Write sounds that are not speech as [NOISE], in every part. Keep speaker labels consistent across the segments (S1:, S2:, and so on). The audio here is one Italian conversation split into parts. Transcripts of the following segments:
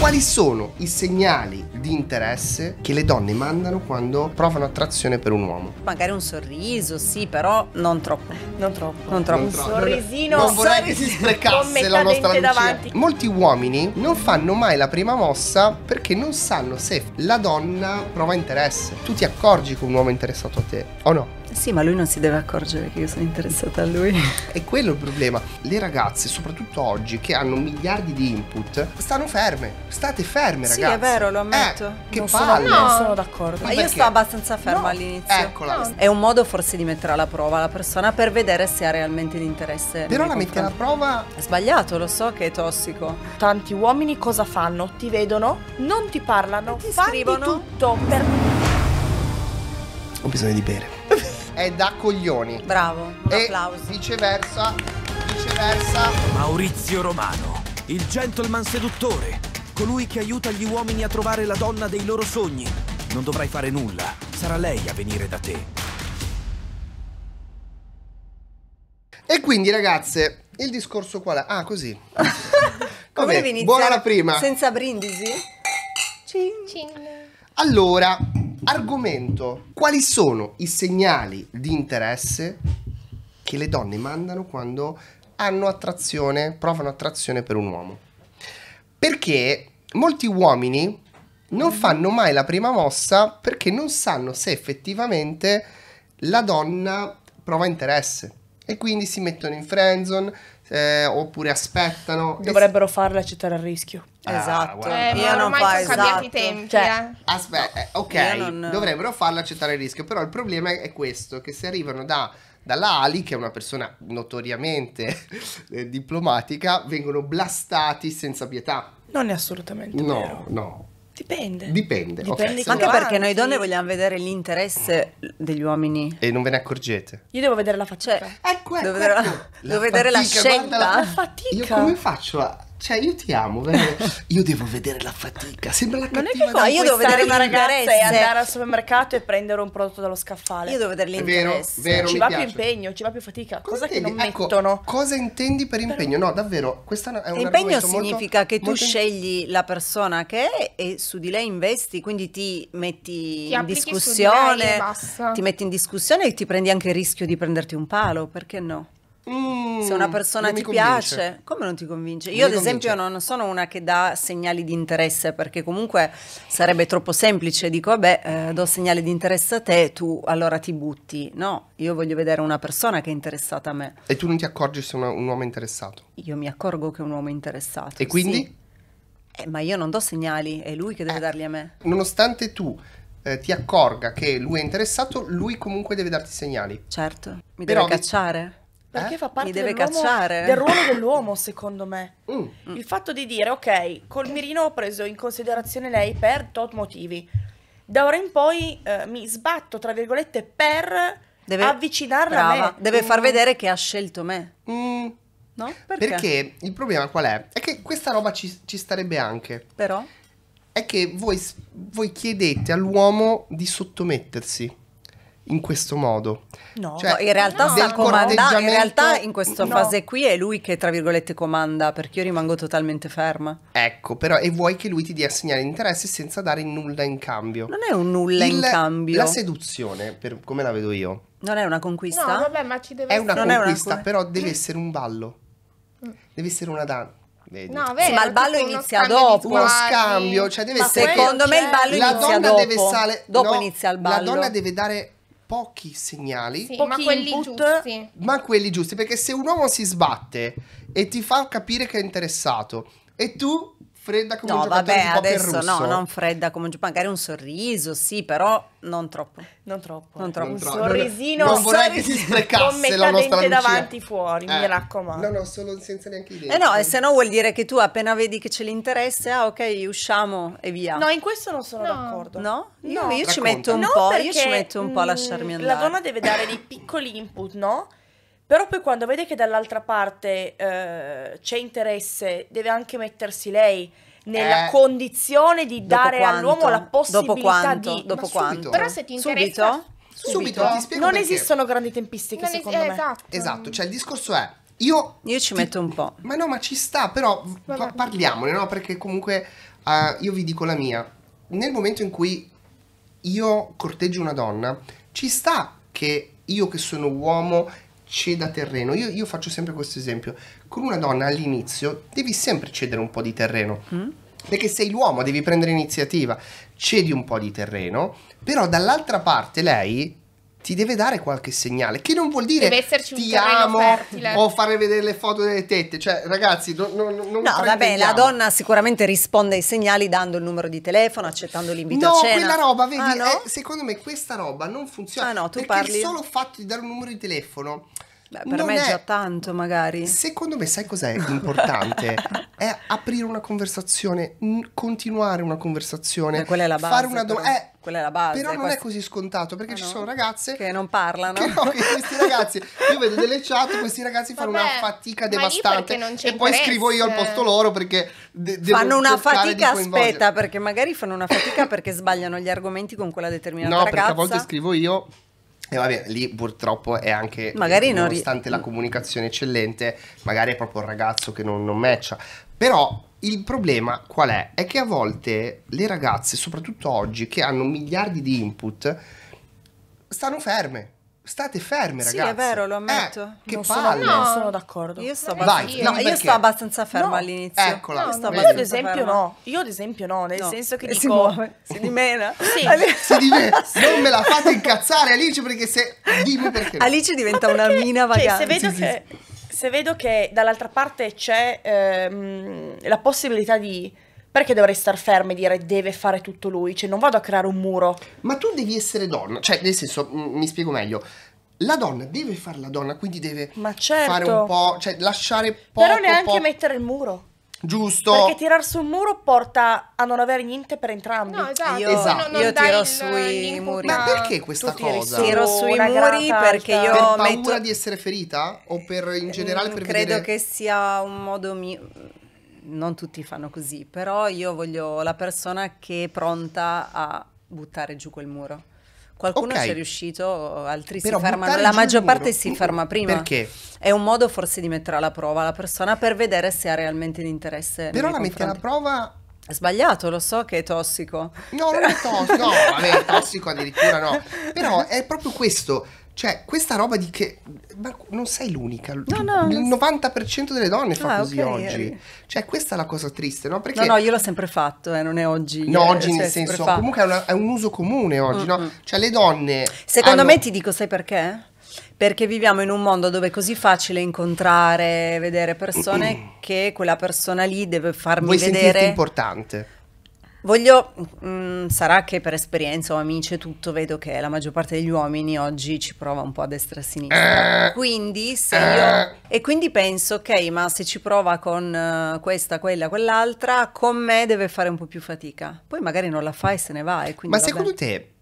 S1: quali sono i segnali di interesse che le donne mandano quando provano attrazione per un uomo?
S2: Magari un sorriso, sì, però non troppo. Non troppo. Non troppo. Un sorrisino. Non vorrei che si sprecasse la nostra Lucia. davanti.
S1: Molti uomini non fanno mai la prima mossa perché non sanno se la donna prova interesse. Tu ti accorgi che un uomo è interessato a te o no? Sì, ma lui non si deve accorgere che io sono interessata a lui. [LAUGHS] È quello il problema. Le ragazze, soprattutto oggi, che hanno miliardi di input, stanno ferme.
S2: State ferme, ragazzi. Sì, è vero, lo eh, ammetto. Eh, che non palle. Sono, no. sono d'accordo. Ma io sto abbastanza ferma no. all'inizio. Eccola. No. È un modo forse di mettere alla prova la persona per vedere se ha realmente l'interesse.
S3: Però la metti alla prova... È sbagliato, lo so che è tossico. Tanti uomini cosa fanno? Ti vedono, non ti parlano, ti fanno tutto per...
S1: Ho bisogno di bere. [LAUGHS] è da coglioni.
S3: Bravo, un e applauso. Viceversa, viceversa. Maurizio Romano, il gentleman seduttore, colui che aiuta gli uomini a trovare la donna dei loro sogni. Non dovrai fare nulla, sarà lei a venire da te.
S1: E quindi ragazze, il discorso qual è? Ah, così. [LAUGHS]
S2: Come Vabbè, buona la prima. Senza brindisi? Cin. Cin.
S1: Allora, Argomento. Quali sono i segnali di interesse che le donne mandano quando hanno attrazione, provano attrazione per un uomo? Perché molti uomini non fanno mai la prima mossa perché non sanno se effettivamente la donna prova interesse e quindi si mettono in friendzone, eh, oppure aspettano. Dovrebbero farlo accettare il rischio. Ah, esatto. Eh, io non fa, sono esatto. cambiati i tempi. Cioè, eh. Aspetta, eh, ok, non... dovrebbero farlo accettare il rischio, però il problema è questo, che se arrivano da dalla Ali, che è una persona notoriamente [LAUGHS] eh, diplomatica, vengono blastati senza pietà.
S3: Non è assolutamente
S1: no, vero. No, no.
S2: Dipende. Dipende. Dipende okay. Ma anche perché noi donne vogliamo vedere l'interesse
S1: degli uomini. E non ve ne accorgete.
S3: Io devo vedere la faccetta. Cioè, ecco, ecco, devo, ecco. [LAUGHS] Vedere, la, la devo fatica, la scelta. La, la fatica. Io come
S1: faccio a cioè, io ti amo, veramente. [LAUGHS] io devo vedere la fatica. Sembra la
S3: cattiva. Non è che io devo vedere una ragazza e andare al supermercato e prendere un prodotto dallo scaffale. Io devo vedere l'interesse. Vero, vero, ci va piace. più impegno, ci va più fatica. Cosa, cosa che non ecco, mettono.
S1: Cosa intendi per impegno? No, davvero, questa è una Impegno significa molto, che tu molto...
S2: scegli la persona che è e su di lei investi, quindi ti metti ti in discussione. Ti metti in discussione e ti prendi anche il rischio di prenderti un palo, perché no? Mm, se una persona ti piace, come non ti convince? Io ad esempio convince. non sono una che dà segnali di interesse perché comunque sarebbe troppo semplice, dico vabbè eh, do segnali di interesse a te, tu allora ti butti, no, io voglio vedere una persona che è interessata a me.
S1: E tu non ti accorgi se una, un uomo è interessato?
S2: Io mi accorgo che è un uomo è interessato. E quindi? Sì. Eh, ma io non do segnali, è lui che deve eh, darli a me.
S1: Nonostante tu eh, ti accorga che lui è interessato, lui comunque deve darti segnali. Certo, mi Però deve cacciare.
S2: Perché eh? fa
S3: parte del ruolo dell'uomo, secondo me. Mm. mm. Il fatto di dire, ok, col mirino ho preso in considerazione lei per tot motivi. Da ora in poi eh, mi sbatto, tra virgolette, per deve, avvicinarla brava, a me. Deve mm. far vedere
S2: che ha scelto me. Mm. No? Perché? Perché?
S1: il problema qual è? È che questa roba ci, ci starebbe anche. Però? È che voi, voi chiedete all'uomo di sottomettersi in questo modo.
S2: No, cioè, in, realtà no. Comanda, in realtà in questa no. fase qui è lui che tra virgolette comanda, perché io rimango totalmente ferma. Ecco, però e vuoi che
S1: lui ti dia segnali di interesse senza dare nulla in cambio. Non
S2: è un nulla Il, in cambio. La
S1: seduzione, per, come la vedo io. Non è una conquista? No,
S3: vabbè, ma ci deve è essere. Una non conquista, è una
S1: però deve mm. essere un ballo. Deve essere una danza. Vedi. No,
S3: vero, sì, ma il ballo inizia dopo. Uno scambio, cioè deve ma essere. Secondo me il ballo la inizia dopo. Sale... dopo no, inizia il ballo. La donna deve
S1: dare pochi segnali, sì, pochi ma quelli input, giusti. Ma quelli giusti, perché se un uomo si sbatte e ti fa capire che è interessato e tu fredda come no, un giocatore vabbè, adesso no, non
S2: fredda come un giocatore, magari un sorriso, sì, però non troppo. Non troppo. Non troppo. Non tro- un sorrisino non vorrei che si sprecasse la nostra Lucia. davanti fuori, eh. mi
S1: raccomando. No, no, solo senza neanche idea. Eh no, e se
S2: no vuol dire che tu appena vedi che ce l'interesse, ah ok, usciamo e via. No,
S3: in questo non sono no. d'accordo. No? no. Io, io ci metto un no, po', io ci metto un po' a lasciarmi mm, andare. La donna deve dare dei piccoli input, no? Però poi quando vede che dall'altra parte eh, c'è interesse, deve anche mettersi lei nella eh, condizione di dare quanto? all'uomo la possibilità dopo quanto? di... Dopo quanto? Però se ti interessa... Subito?
S1: Subito,
S2: subito ti spiego Non perché. esistono
S3: grandi tempistiche, non secondo es- me. Esatto. esatto, cioè il discorso è...
S1: Io, io ci ti... metto un po'. Ma no, ma ci sta, però pa- parliamone, no? Perché comunque uh, io vi dico la mia. Nel momento in cui io corteggio una donna, ci sta che io che sono uomo ceda terreno. Io, io faccio sempre questo esempio. Con una donna all'inizio devi sempre cedere un po' di terreno. Mm. Perché sei l'uomo, devi prendere iniziativa, cedi un po' di terreno, però dall'altra parte lei ti deve dare qualche segnale, che non vuol dire ti amo fertile. o fare vedere
S2: le foto delle tette, cioè ragazzi non, non, non No, vabbè, la donna sicuramente risponde ai segnali dando il numero di telefono, accettando l'invito no, a cena. quella roba, vedi, ah, no?
S1: eh, secondo me questa roba non funziona. Ah, no, tu perché parli... il solo fatto di dare un numero di telefono Beh, per non me è già tanto, magari. Secondo me, sai cos'è importante? [LAUGHS] è aprire una conversazione, continuare una conversazione. Eh, quella è la base. Fare una domanda. Eh, quella è la base. Però non quest- è così scontato perché eh no, ci sono ragazze che non parlano. Che no, che questi [LAUGHS] ragazzi, io vedo delle chat, questi ragazzi Vabbè, fanno una fatica devastante. Non c'è e poi scrivo io al posto loro perché de- fanno una fatica. Aspetta,
S2: perché magari fanno una fatica perché sbagliano gli argomenti con quella determinata no, ragazza. No, perché a volte
S1: scrivo io e vabbè, lì purtroppo è anche, magari nonostante ri- la comunicazione eccellente, magari è proprio il ragazzo che non, non matcha. Però il problema qual è? È che a volte le ragazze, soprattutto oggi, che hanno miliardi di input, stanno ferme State ferme, ragazzi. Sì, è
S2: vero, lo eh, ammetto. Eh, che non palle. Sono, no. sono d'accordo. Io sto, Vai, no, io sto abbastanza ferma no. all'inizio. Eccola. Io, sto abbastanza io ad esempio ferma. no.
S3: Io ad esempio no, nel senso che si dico... Muove. Si dimena. [LAUGHS] Sì.
S2: si dimena. [LAUGHS] Non me la fate
S1: incazzare,
S3: Alice, perché se... Dimmi perché. Alice diventa perché, una mina vagante. Cioè, se vedo sì, che... Sì. Se vedo che dall'altra parte c'è ehm, la possibilità di perché dovrei star ferma e dire deve fare tutto lui? Cioè, non vado a creare un muro. Ma tu devi essere donna, cioè, nel
S1: senso, m- mm, mi spiego meglio. La donna deve fare la donna, quindi deve Ma certo. fare un certo. po', cioè lasciare poco. Però neanche po-
S3: mettere il muro.
S1: Giusto. Perché
S3: tirar un muro porta a non avere niente per entrambi. No, esatto. Io, esatto. io tiro sui muri. Ma perché questa tu cosa? Tiro sui muri perché io per paura metto...
S1: di essere ferita o per in generale mm, per Credo vedere... che
S2: sia un modo mio non tutti fanno così, però io voglio la persona che è pronta a buttare giù quel muro. Qualcuno okay. ci è riuscito, altri Però si fermano. La maggior parte si uh, uh, ferma prima. Perché? È un modo forse di mettere alla prova la persona per vedere se ha realmente l'interesse. Però la metti alla prova. È sbagliato, lo so che è tossico.
S1: No, non è [LAUGHS] tossico, no,
S2: vabbè, è tossico addirittura no. Però è proprio questo
S1: cioè, questa roba di che... Ma non sei l'unica. No, no, il 90% delle donne ah, fa così okay. oggi. Cioè, questa è la cosa triste, no? Perché... No, no, io
S2: l'ho sempre fatto, eh, non è oggi. No, eh, oggi cioè, nel senso... Comunque
S1: è, una, è, un uso comune oggi, mm -hmm. no? Cioè, le donne... Secondo hanno... me ti
S2: dico, sai perché? perché viviamo in un mondo dove è così facile incontrare, vedere persone che quella persona lì deve farmi Vuoi vedere è importante. Voglio, mh, mm, sarà che per esperienza o amici e tutto vedo che la maggior parte degli uomini oggi ci prova un po' a destra e a sinistra. Eh. Quindi se io... Eh. E quindi penso, ok, ma se ci prova con uh, questa, quella, quell'altra, con me deve fare un po' più fatica. Poi magari non la fa e se ne va. E quindi, ma vabbè. secondo
S1: te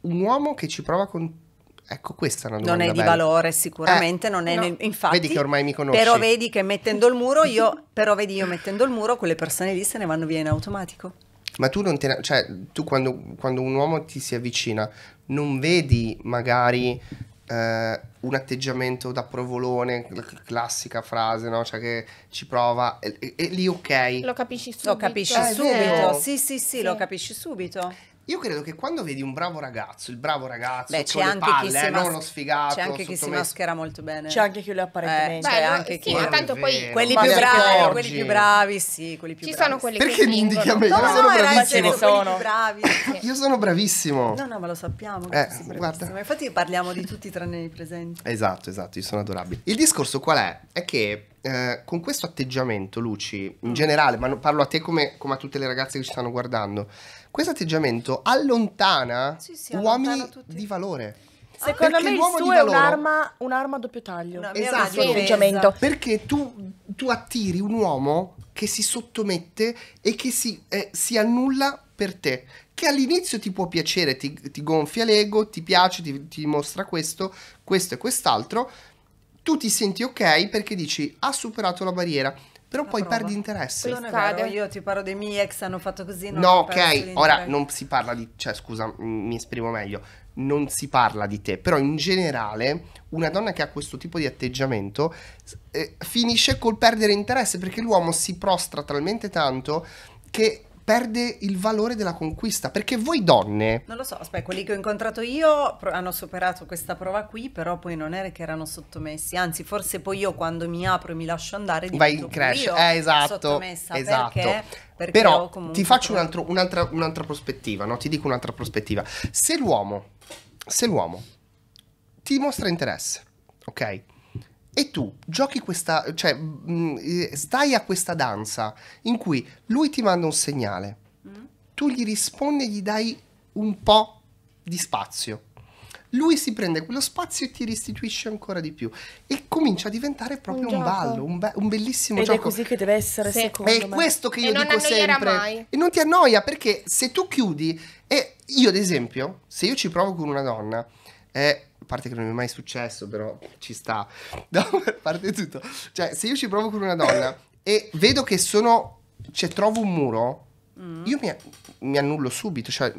S1: un uomo che ci prova con Ecco, questa è
S2: una domanda. Non è di bella. valore, sicuramente, eh, non è. No. Nel, infatti, vedi che ormai mi conosci. Però vedi che mettendo il muro, io, però vedi, io mettendo il muro, quelle persone lì se ne vanno via in automatico
S1: ma tu non te cioè tu quando, quando, un uomo ti si avvicina non vedi magari eh, un atteggiamento da provolone classica frase no cioè che ci prova e, e, e lì ok lo
S3: capisci subito lo capisci subito eh,
S1: sì, sì, sì sì lo capisci subito io credo che quando vedi un bravo ragazzo, il bravo ragazzo, Beh, c'è anche palle, chi eh, mas- non lo sfigato, c'è anche chi si maschera
S2: molto bene. C'è anche chi lo apparecchia bene. Eh, beh, cioè, anche sì, chi... ma tanto poi quelli più bravi, quelli più bravi, sì, quelli più Ci bravi. sono quelli Perché che mi indichi a me? No, io no,
S1: sono
S3: no, bravissimo. Ne sono.
S2: Bravi,
S1: [LAUGHS] io sono bravissimo. No,
S2: no, ma lo sappiamo eh, guarda. Infatti parliamo di tutti tranne i presenti.
S1: Esatto, esatto, io sono adorabile. Il discorso qual è? È che eh, con questo atteggiamento, Luci, in mm. generale, ma parlo a te come, come, a tutte le ragazze che ci stanno guardando, questo atteggiamento allontana sì, sì, uomini tutti. di valore.
S3: Secondo perché me il suo è un'arma, un'arma, a doppio taglio. Una esatto, atteggiamento.
S1: Perché tu, tu, attiri un uomo che si sottomette e che si, eh, si annulla per te. Che all'inizio ti può piacere, ti, ti gonfia l'ego, ti piace, ti, ti mostra questo, questo e quest'altro, tu ti senti ok perché dici ha superato la barriera però la poi prova. perdi interesse. Non è vero, io
S2: ti parlo dei miei ex hanno fatto così. No, ok, ora non
S1: si parla di, cioè scusa, mi esprimo meglio, non si parla di te, però in generale una donna che ha questo tipo di atteggiamento eh, finisce col perdere interesse perché l'uomo si prostra talmente tanto che perde il valore della conquista. Perché voi donne...
S2: Non lo so, aspetta, quelli che ho incontrato io hanno superato questa prova qui, però poi non era che erano sottomessi. Anzi, forse poi io quando mi apro e mi lascio andare... Vai in crash, eh, esatto. esatto. Perché? Perché però ti faccio un altro,
S1: un'altra, un'altra, prospettiva, no? ti dico un'altra prospettiva. Se l'uomo, se l'uomo ti mostra interesse, ok? E tu giochi questa, cioè mm, eh, stai a questa danza in cui lui ti manda un segnale, mm. tu gli rispondi e gli dai un po' di spazio. Lui si prende quello spazio e ti restituisce ancora di più e comincia a diventare proprio un, un ballo, un, be- un bellissimo Ed gioco. È così che deve essere sì. secondo È questo che io e dico sempre. Mai. E non ti annoia perché se tu chiudi, e io ad esempio, se io ci provo con una donna, eh, parte che non mi è mai successo, però ci sta. [LAUGHS] No, parte tutto. Cioè, se io ci provo con una donna e vedo che sono... Cioè, trovo un muro, Mm. Io mi, mi, annullo subito, cioè,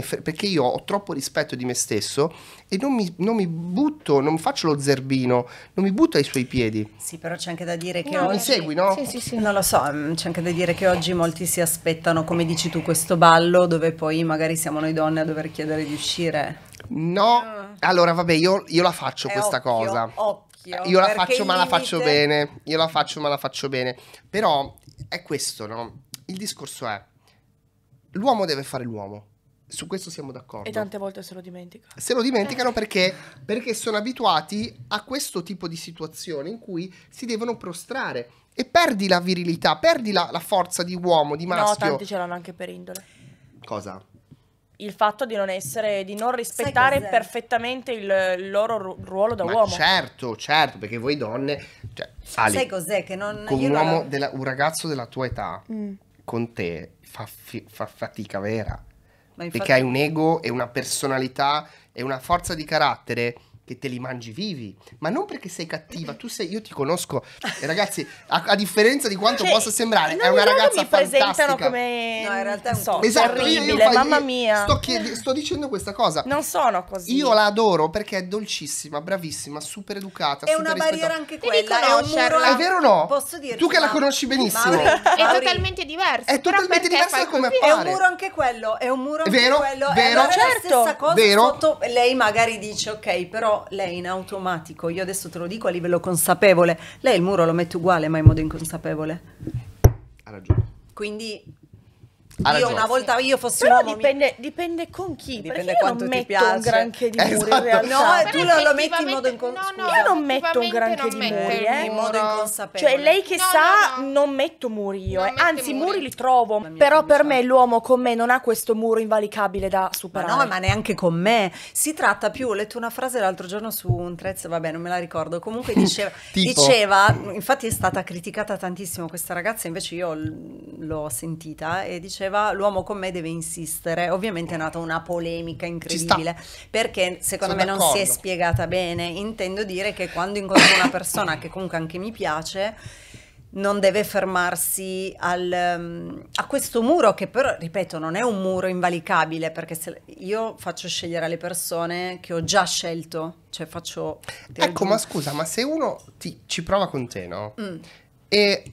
S1: fre- perché io ho troppo rispetto di me stesso e non mi, non mi, butto, non faccio lo zerbino, non mi butto ai suoi piedi. Sì,
S2: però c'è anche da dire che no, oggi... Mi segui, no? Sì, sì, sì. Non lo so, mm, c'è anche da dire che oggi molti si aspettano, come dici tu, questo ballo dove poi magari siamo noi donne a dover chiedere di uscire. No, allora vabbè, io, io la faccio È questa occhio, cosa. Occhio, io la faccio, il ma la faccio bene.
S1: Io la faccio, ma la faccio bene. Però è questo, no? Il discorso è: l'uomo deve fare l'uomo. Su questo siamo d'accordo. E tante
S3: volte se lo dimenticano. Se lo dimenticano eh.
S1: perché? Perché sono abituati a questo tipo di situazione in cui si devono prostrare e perdi la virilità, perdi la, la forza di uomo, di maschio. No, tanti
S3: ce l'hanno anche per indole. Cosa? il fatto di non essere, di non rispettare perfettamente il, il loro ruolo da Ma uomo. Certo,
S1: certo, perché voi donne... Cioè, Ali, Sai
S2: cos'è? Che non... Con un, uomo non...
S1: Della, un ragazzo della tua età, mm. con te, fa, fi- fa fatica vera.
S2: Infatti... Perché hai un
S1: ego e una personalità e una forza di carattere che te li mangi vivi, ma non perché sei cattiva, tu sei, io ti conosco, e cioè, ragazzi, a, a, differenza di quanto cioè, possa sembrare, è una ragazza mi presentano
S2: come... No, in realtà
S3: è un so, esatto, terribile, io, io, mamma mia.
S1: Sto, chied- sto dicendo questa cosa. Non sono così. Io la adoro perché è dolcissima, bravissima, super educata. È super una rispettata. barriera anche quella, è un muro. È vero
S3: o no? Posso dirti, tu che la conosci benissimo.
S2: Mauri, Mauri. È totalmente
S3: diversa. È totalmente diversa come appare. È un muro
S2: anche quello, è un muro anche vero, quello. Vero, vero. Certo. Vero. Sotto, lei magari dice, ok, però lei in automatico, io adesso te lo dico a livello consapevole, lei il muro lo mette uguale ma in modo inconsapevole. Ha ragione. Quindi io una volta io fossi però un uomo dipende, mi... dipende con chi dipende perché quanto ti piace un granché di esatto. in eh, realtà no, tu lo, lo metti in modo inconsapevole no, no, io non metto un granché di muri eh. in modo inconsapevole cioè lei che no, sa
S3: no, non metto muri io eh. anzi muri. muri. li trovo però per me l'uomo con me non ha questo muro invalicabile da superare ma no ma neanche con me si tratta più ho
S2: letto una frase l'altro giorno su un threads vabbè non me la ricordo comunque [LAUGHS] diceva, diceva infatti è stata criticata tantissimo questa ragazza invece io l'ho sentita e diceva diceva l'uomo con me deve insistere. Ovviamente è nata una polemica incredibile perché secondo Sono me non si è spiegata bene. Intendo dire che quando incontro una persona che comunque anche mi piace non deve fermarsi al, ehm, a questo muro che però, ripeto, non è un muro invalicabile perché io faccio scegliere le persone che ho già scelto, cioè faccio... Ecco, ma
S1: scusa, ma se uno ti, ci prova con te, no? Mm. E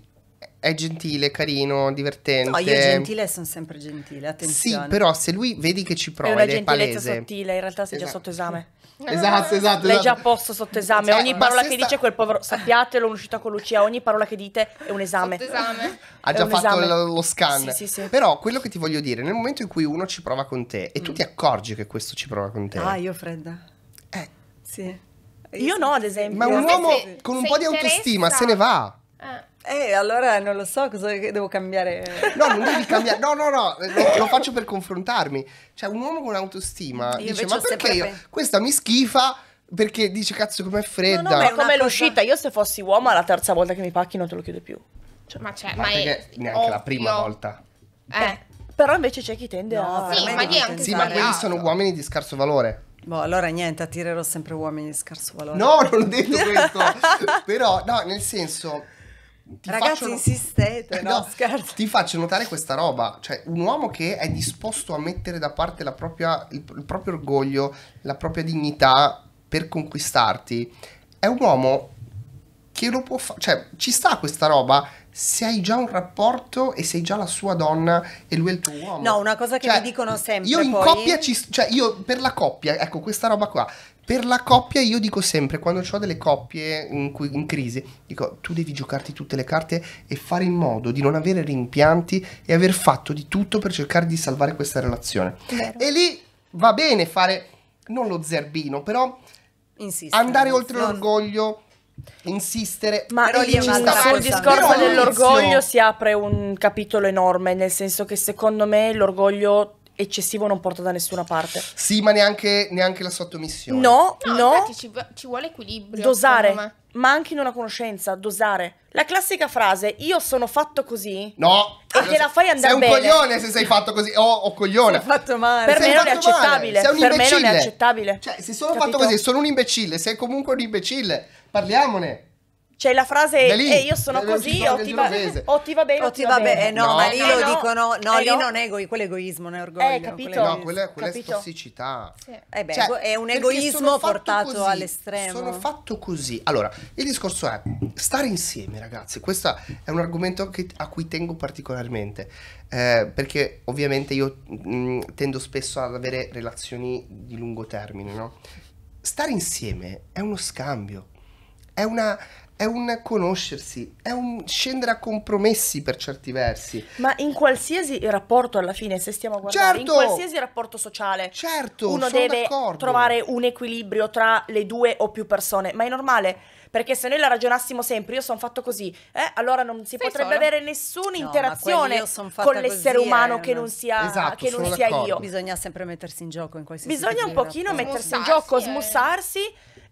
S1: è gentile, carino, divertente. No, io gentile
S2: sono sempre
S3: gentile, attenzione. Sì,
S1: però se lui vedi che ci prova ed è palese. sottile,
S3: in realtà sei esatto. già sotto esame. Esatto, [LAUGHS] esatto. esatto. L'hai esatto. già posto sotto esame. Cioè, ogni parola che sta... dice quel povero, sappiatelo, uscita con Lucia, ogni parola che dite è un esame. Sotto Ha già fatto esame. lo,
S1: lo scan. Sì, sì, sì. Però quello che ti voglio dire, nel momento in cui uno ci prova con te e mm. tu ti accorgi che questo ci prova con te. Ah,
S3: io fredda.
S2: Eh. Sì. Io no, ad esempio. Ma un uomo se, con un po' di autostima
S1: se ne va.
S2: Eh. Eh, allora non lo so cosa devo cambiare. No, non devi cambiare. No, no, no,
S1: lo, lo faccio per confrontarmi. Cioè, un uomo con autostima io dice: Ma perché io? Pe... Questa mi
S3: schifa. Perché dice cazzo com'è fredda. No, no, ma è come cosa... l'uscita. Io se fossi uomo la terza volta che mi pacchi non te lo chiudo più. Cioè, ma c'è, ma, ma è...
S1: neanche oh, la prima volta.
S3: Eh. eh. Però invece c'è chi tende no, a Sì, ma, io anche sì ma quelli sono
S1: uomini di scarso valore.
S2: Boh, allora niente, attirerò sempre uomini di scarso valore. No, non ho detto questo.
S1: [LAUGHS] Però no, nel senso
S3: ti Ragazzi, faccio...
S1: insistete, [LAUGHS] no, no, scherzo. Ti faccio notare questa roba, cioè un uomo che è disposto a mettere da parte la propria, il, il proprio orgoglio, la propria dignità per conquistarti, è un uomo che lo può fare, cioè ci sta questa roba se hai già un rapporto e sei già la sua donna e lui è il tuo uomo. No,
S2: una cosa che cioè, mi dicono sempre. Io in poi... coppia ci,
S1: cioè io per la coppia, ecco questa roba qua, per la coppia io dico sempre, quando ho delle coppie in, cui, in, crisi, dico tu devi giocarti tutte le carte e fare in modo di non avere rimpianti e aver fatto di tutto per cercare di salvare questa relazione. Vero. E lì va bene fare, non lo zerbino, però Insistere, andare oltre non... l'orgoglio insistere. Ma però lì sul discorso dell'orgoglio
S3: si apre un capitolo enorme, nel senso che secondo me l'orgoglio eccessivo non porta da nessuna parte. Sì, ma neanche, neanche la sottomissione. No, no. no. ci, ci, vuole equilibrio. Dosare. Ma anche in una conoscenza, dosare. La classica frase, io sono fatto così. No. E te la fai andare bene. Sei un bene. coglione se sei fatto
S1: così. oh, oh, coglione. Sei
S3: fatto male. Per sei me non è accettabile. Sei un per imbecille. me non è accettabile. Cioè, se sono Capito? fatto così,
S1: sono un imbecille. Sei comunque un imbecille. Parliamone. C'è cioè, la frase e eh, io
S2: sono così o ti, va, o
S3: ti, va, bene o, o ti va, va bene. bene. No, no, ma lì eh, lo no. dicono, no, eh, lì no. non
S2: è egoismo, quello è egoismo, non è orgoglio. Eh, capito? No, quella, quella capito. è tossicità. Sì. Eh beh, cioè, è un egoismo portato così, all'estremo. Sono
S1: fatto così. Allora, il discorso è stare insieme, ragazzi. Questo è un argomento che, a cui tengo particolarmente. Eh, perché ovviamente io mh, mm, tendo spesso ad avere relazioni di lungo termine, no? Stare insieme è uno scambio, è una è un conoscersi, è un scendere a compromessi per certi versi. Ma in qualsiasi rapporto alla fine,
S3: se stiamo guardando, certo! in qualsiasi rapporto sociale, certo, uno deve d'accordo. trovare un equilibrio tra le due o più persone, ma è normale perché se noi la ragionassimo sempre, io sono fatto così, eh, allora non si Sei potrebbe solo? avere nessuna interazione no, con l'essere così, eh, umano eh, che non sia, esatto, che non sia io. Bisogna sempre mettersi in gioco in qualsiasi Bisogna un pochino mettersi in gioco, eh. smussarsi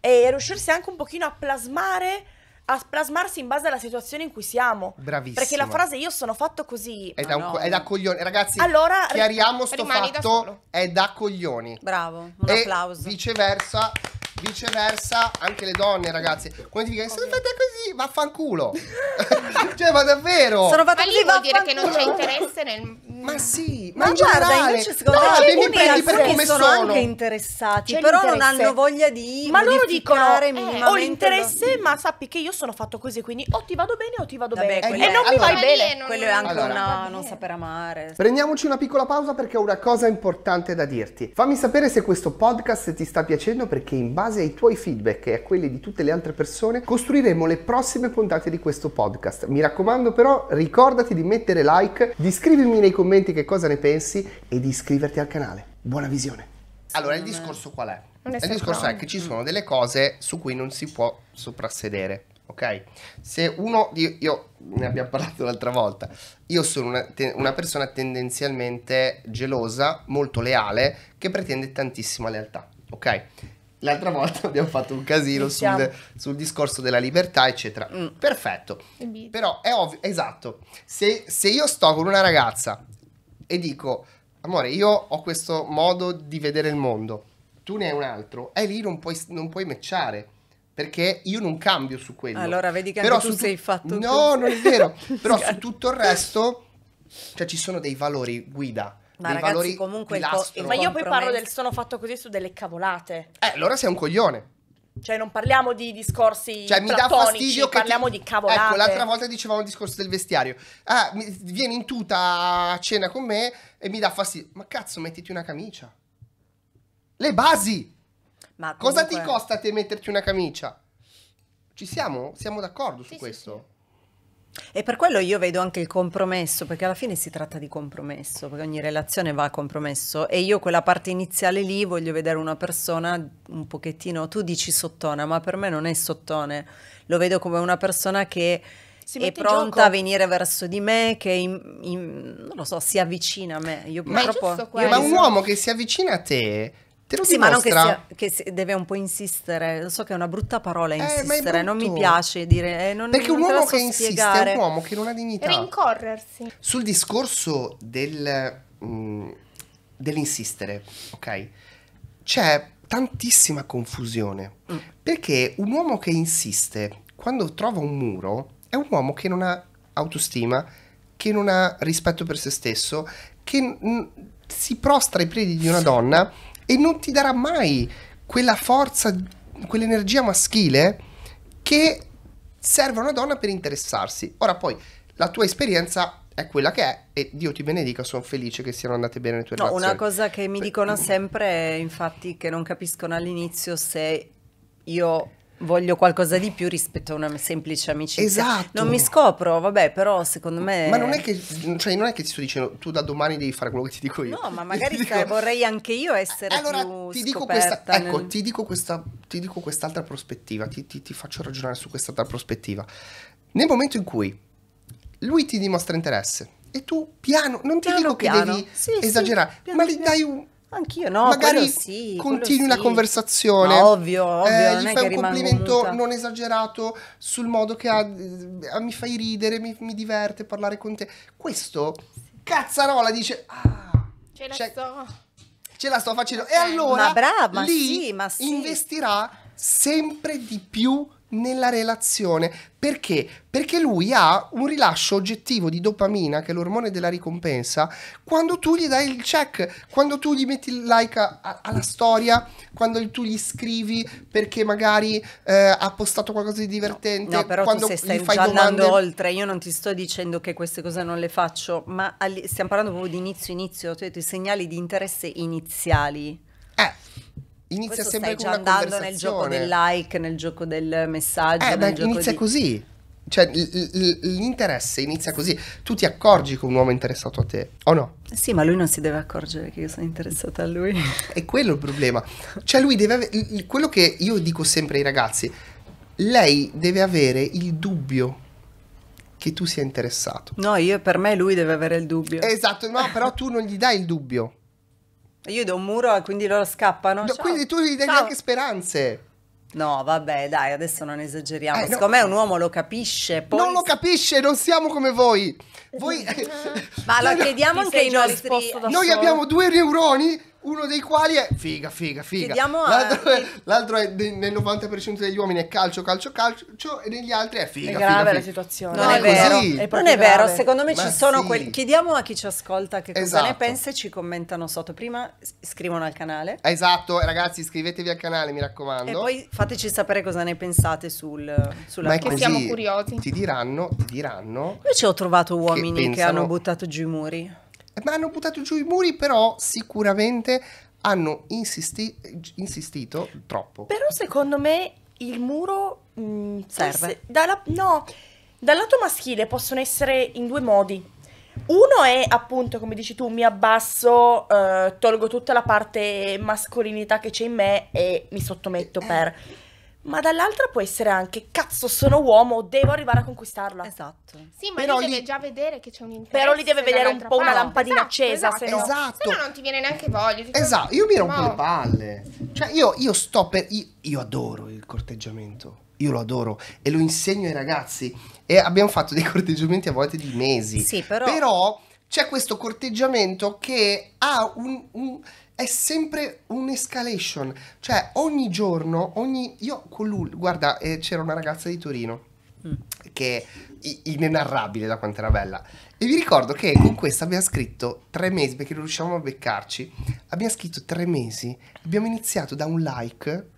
S3: eh. e riuscirsi anche un pochino a plasmare a plasmarsi in base alla situazione in cui siamo. Bravissimo. Perché la frase io sono fatto così è da, ah, no. è da
S1: coglioni, ragazzi. Allora chiariamo sto fatto è da coglioni.
S3: Bravo, un e applauso. Viceversa
S1: Viceversa, anche le donne, ragazzi. Come ti dica, sono fatta così, vaffanculo. [LAUGHS] cioè, ma davvero. Sono fatta ma così, vuol dire che non c'è interesse nel... Ma
S2: sì, ma, ma in guarda, generale, invece secondo no, me prendi per come sono. sono anche interessati, però non hanno voglia
S3: di Ma loro dicono, eh, ho l'interesse, ma sappi che io sono fatto così, quindi o ti vado bene o ti vado Vabbè, bene. E non allora, mi vai bene. Non... Quello è anche allora, una non saper amare.
S1: Prendiamoci una piccola pausa perché ho una cosa importante da dirti. Fammi sapere se questo podcast ti sta piacendo perché in base base ai tuoi feedback e a quelli di tutte le altre persone, costruiremo le prossime puntate di questo podcast. Mi raccomando però, ricordati di mettere like, di scrivermi nei commenti che cosa ne pensi e di iscriverti al canale. Buona visione. Allora, il discorso qual è? Il discorso è che ci sono delle cose su cui non si può soprassedere. Ok? Se uno io, io ne abbiamo parlato l'altra volta. Io sono una, te, una, persona tendenzialmente gelosa, molto leale, che pretende tantissima lealtà. Ok? L'altra volta [LAUGHS] abbiamo fatto un casino sul, sul, discorso della libertà, eccetera. Mm. Perfetto. Però è ovvio, esatto. Se, se, io sto con una ragazza e dico, amore, io ho questo modo di vedere il mondo, tu ne hai un altro, e lì non puoi, non puoi matchare perché io non cambio su quello. Allora vedi che Però anche tu, tu sei fatto No, tu. non è vero. [LAUGHS] Però su tutto il resto cioè ci sono dei valori guida ma dei ragazzi, valori comunque pilastro. Ma io poi parlo del
S3: sono fatto così su delle cavolate. Eh, allora
S1: sei un coglione.
S3: Cioè, non parliamo di discorsi cioè, mi dà fastidio che parliamo ti... di cavolate. Ecco, l'altra
S1: volta dicevamo il discorso del vestiario. Ah, vieni in tuta a cena con me e mi dà fastidio. Ma cazzo, mettiti una camicia. Le basi! Ma comunque... Cosa ti costa
S2: te metterti una camicia? Ci siamo? Siamo d'accordo sì, su sì, questo? Sì. E per quello io vedo anche il compromesso, perché alla fine si tratta di compromesso, perché ogni relazione va a compromesso e io quella parte iniziale lì voglio vedere una persona un pochettino, tu dici sottona, ma per me non è sottone, lo vedo come una persona che è pronta a venire verso di me, che in, in, non lo so, si avvicina a me. Io ma, purtroppo...
S1: io ma un uomo che si avvicina a te Te lo sì, dimostra. ma non
S2: che, sia, che deve un po' insistere. Lo so che è una brutta parola eh, insistere, eh, non mi piace dire. Eh, non, Perché non un uomo che insiste
S1: è un uomo che non ha dignità.
S3: Rincorrersi.
S1: Sul discorso del, mh, mm, dell'insistere, ok? C'è tantissima confusione. Mm. Perché un uomo che insiste quando trova un muro è un uomo che non ha autostima, che non ha rispetto per se stesso, che mh, si prostra ai piedi di una donna e non ti darà mai quella forza, quell'energia maschile che serve a una donna per interessarsi. Ora poi la tua esperienza è quella che è e Dio ti benedica, sono felice che siano andate bene le tue no, relazioni. No, una
S2: cosa che mi eh, dicono mm. sempre è infatti che non capiscono all'inizio se io voglio qualcosa di più rispetto a una semplice amicizia. Esatto. Non mi scopro, vabbè, però secondo me... Ma non è
S1: che, cioè, non è che ti sto dicendo tu da domani devi fare quello che ti dico io. No, ma [LAUGHS] magari dico...
S2: vorrei anche io essere allora, più ti dico questa, ecco, nel... Ecco,
S1: ti dico, questa, ti dico quest'altra prospettiva, ti, ti, ti faccio ragionare su quest'altra prospettiva. Nel momento in cui lui ti dimostra interesse e tu piano, non ti piano, dico piano. che devi sì, esagerare, sì, ma gli dai un Anch'io no, magari sì, continui una sì. conversazione. Ma ovvio,
S2: ovvio. Eh, gli fai un complimento muta. non
S1: esagerato sul modo che ha, eh, mi fai ridere, mi, mi, diverte parlare con te. Questo, cazzarola, dice... Ah,
S2: ce la cioè, sto...
S1: Ce la sto facendo. E allora... Ma brava, lì sì, ma sì. investirà sempre di più nella relazione. Perché? Perché lui ha un rilascio oggettivo di dopamina, che è l'ormone della ricompensa, quando tu gli dai il check, quando tu gli metti il like a, a, alla mm. storia, quando tu gli scrivi perché magari eh, ha postato qualcosa di divertente. No, no però quando tu stai già domande... andando
S2: oltre, io non ti sto dicendo che queste cose non le faccio, ma stiamo parlando proprio di inizio inizio, detto i segnali di interesse iniziali. Eh inizia Questo sempre con una andando nel gioco del like, nel gioco del messaggio. Eh, beh, inizia di...
S1: così. Cioè, l'interesse inizia così. Tu ti accorgi che un uomo è interessato a te, o no? Sì, ma lui non si deve accorgere che io sono interessata a lui. è quello il problema. Cioè, lui deve avere. Quello che io dico sempre ai ragazzi, lei deve avere il dubbio che tu sia interessato. No, io per me lui deve avere il dubbio. Esatto, no, però tu non gli dai il dubbio.
S2: Io do un muro e quindi loro scappano. No, quindi tu gli dai Ciao. anche speranze. No, vabbè, dai, adesso non esageriamo. Eh, Secondo no. me un uomo lo capisce. Poi... Non lo
S1: capisce, non siamo come voi. Voi... [LAUGHS] Ma lo [LAUGHS] chiediamo anche ai nostri. Noi solo. abbiamo due neuroni uno dei quali è figa, figa, figa. L'altro, a... è, l'altro, è, nel 90% degli uomini è calcio, calcio, calcio e negli altri è figa. È grave figa, la figa. situazione. Non, non è, vero. È non è vero, secondo me Ma ci sono sì. quelli...
S2: Chiediamo a chi ci ascolta che cosa esatto. ne pensa e ci commentano sotto. Prima scrivono al canale. Esatto, ragazzi iscrivetevi al canale mi raccomando. E poi fateci sapere cosa ne pensate sul, sulla... Ma è così, siamo curiosi. Ti diranno, ti diranno... Io ci ho trovato uomini che, pensano... che hanno buttato giù i muri. Ma hanno buttato giù i muri,
S1: però sicuramente hanno insisti- insistito troppo. Però
S3: secondo me il muro mh, mm, serve. Se, dalla, no, dal lato maschile possono essere in due modi. Uno è appunto, come dici tu, mi abbasso, eh, tolgo tutta la parte mascolinità che c'è in me e mi sottometto eh. per... Ma dall'altra può essere anche, cazzo, sono uomo, devo arrivare a conquistarla. Esatto. Sì, ma però lì deve già vedere che c'è un interesse. Però lì deve vedere un po' parte. una lampadina esatto, accesa, esatto, se no. Esatto. Se no non ti viene neanche voglia. Esatto, io mi rompo le
S1: palle. Cioè, io, io sto per... Io, io adoro il corteggiamento. Io lo adoro e lo insegno ai ragazzi. E abbiamo fatto dei corteggiamenti a volte di mesi. Sì, però... Però c'è questo corteggiamento che ha un, un è sempre un'escalation, cioè ogni giorno, ogni... Io con lui, guarda, eh, c'era una ragazza di Torino mm. che è inenarrabile da quanto era bella. E vi ricordo che con questa abbiamo scritto tre mesi, perché non riusciamo a beccarci, abbiamo scritto tre mesi, abbiamo iniziato da un like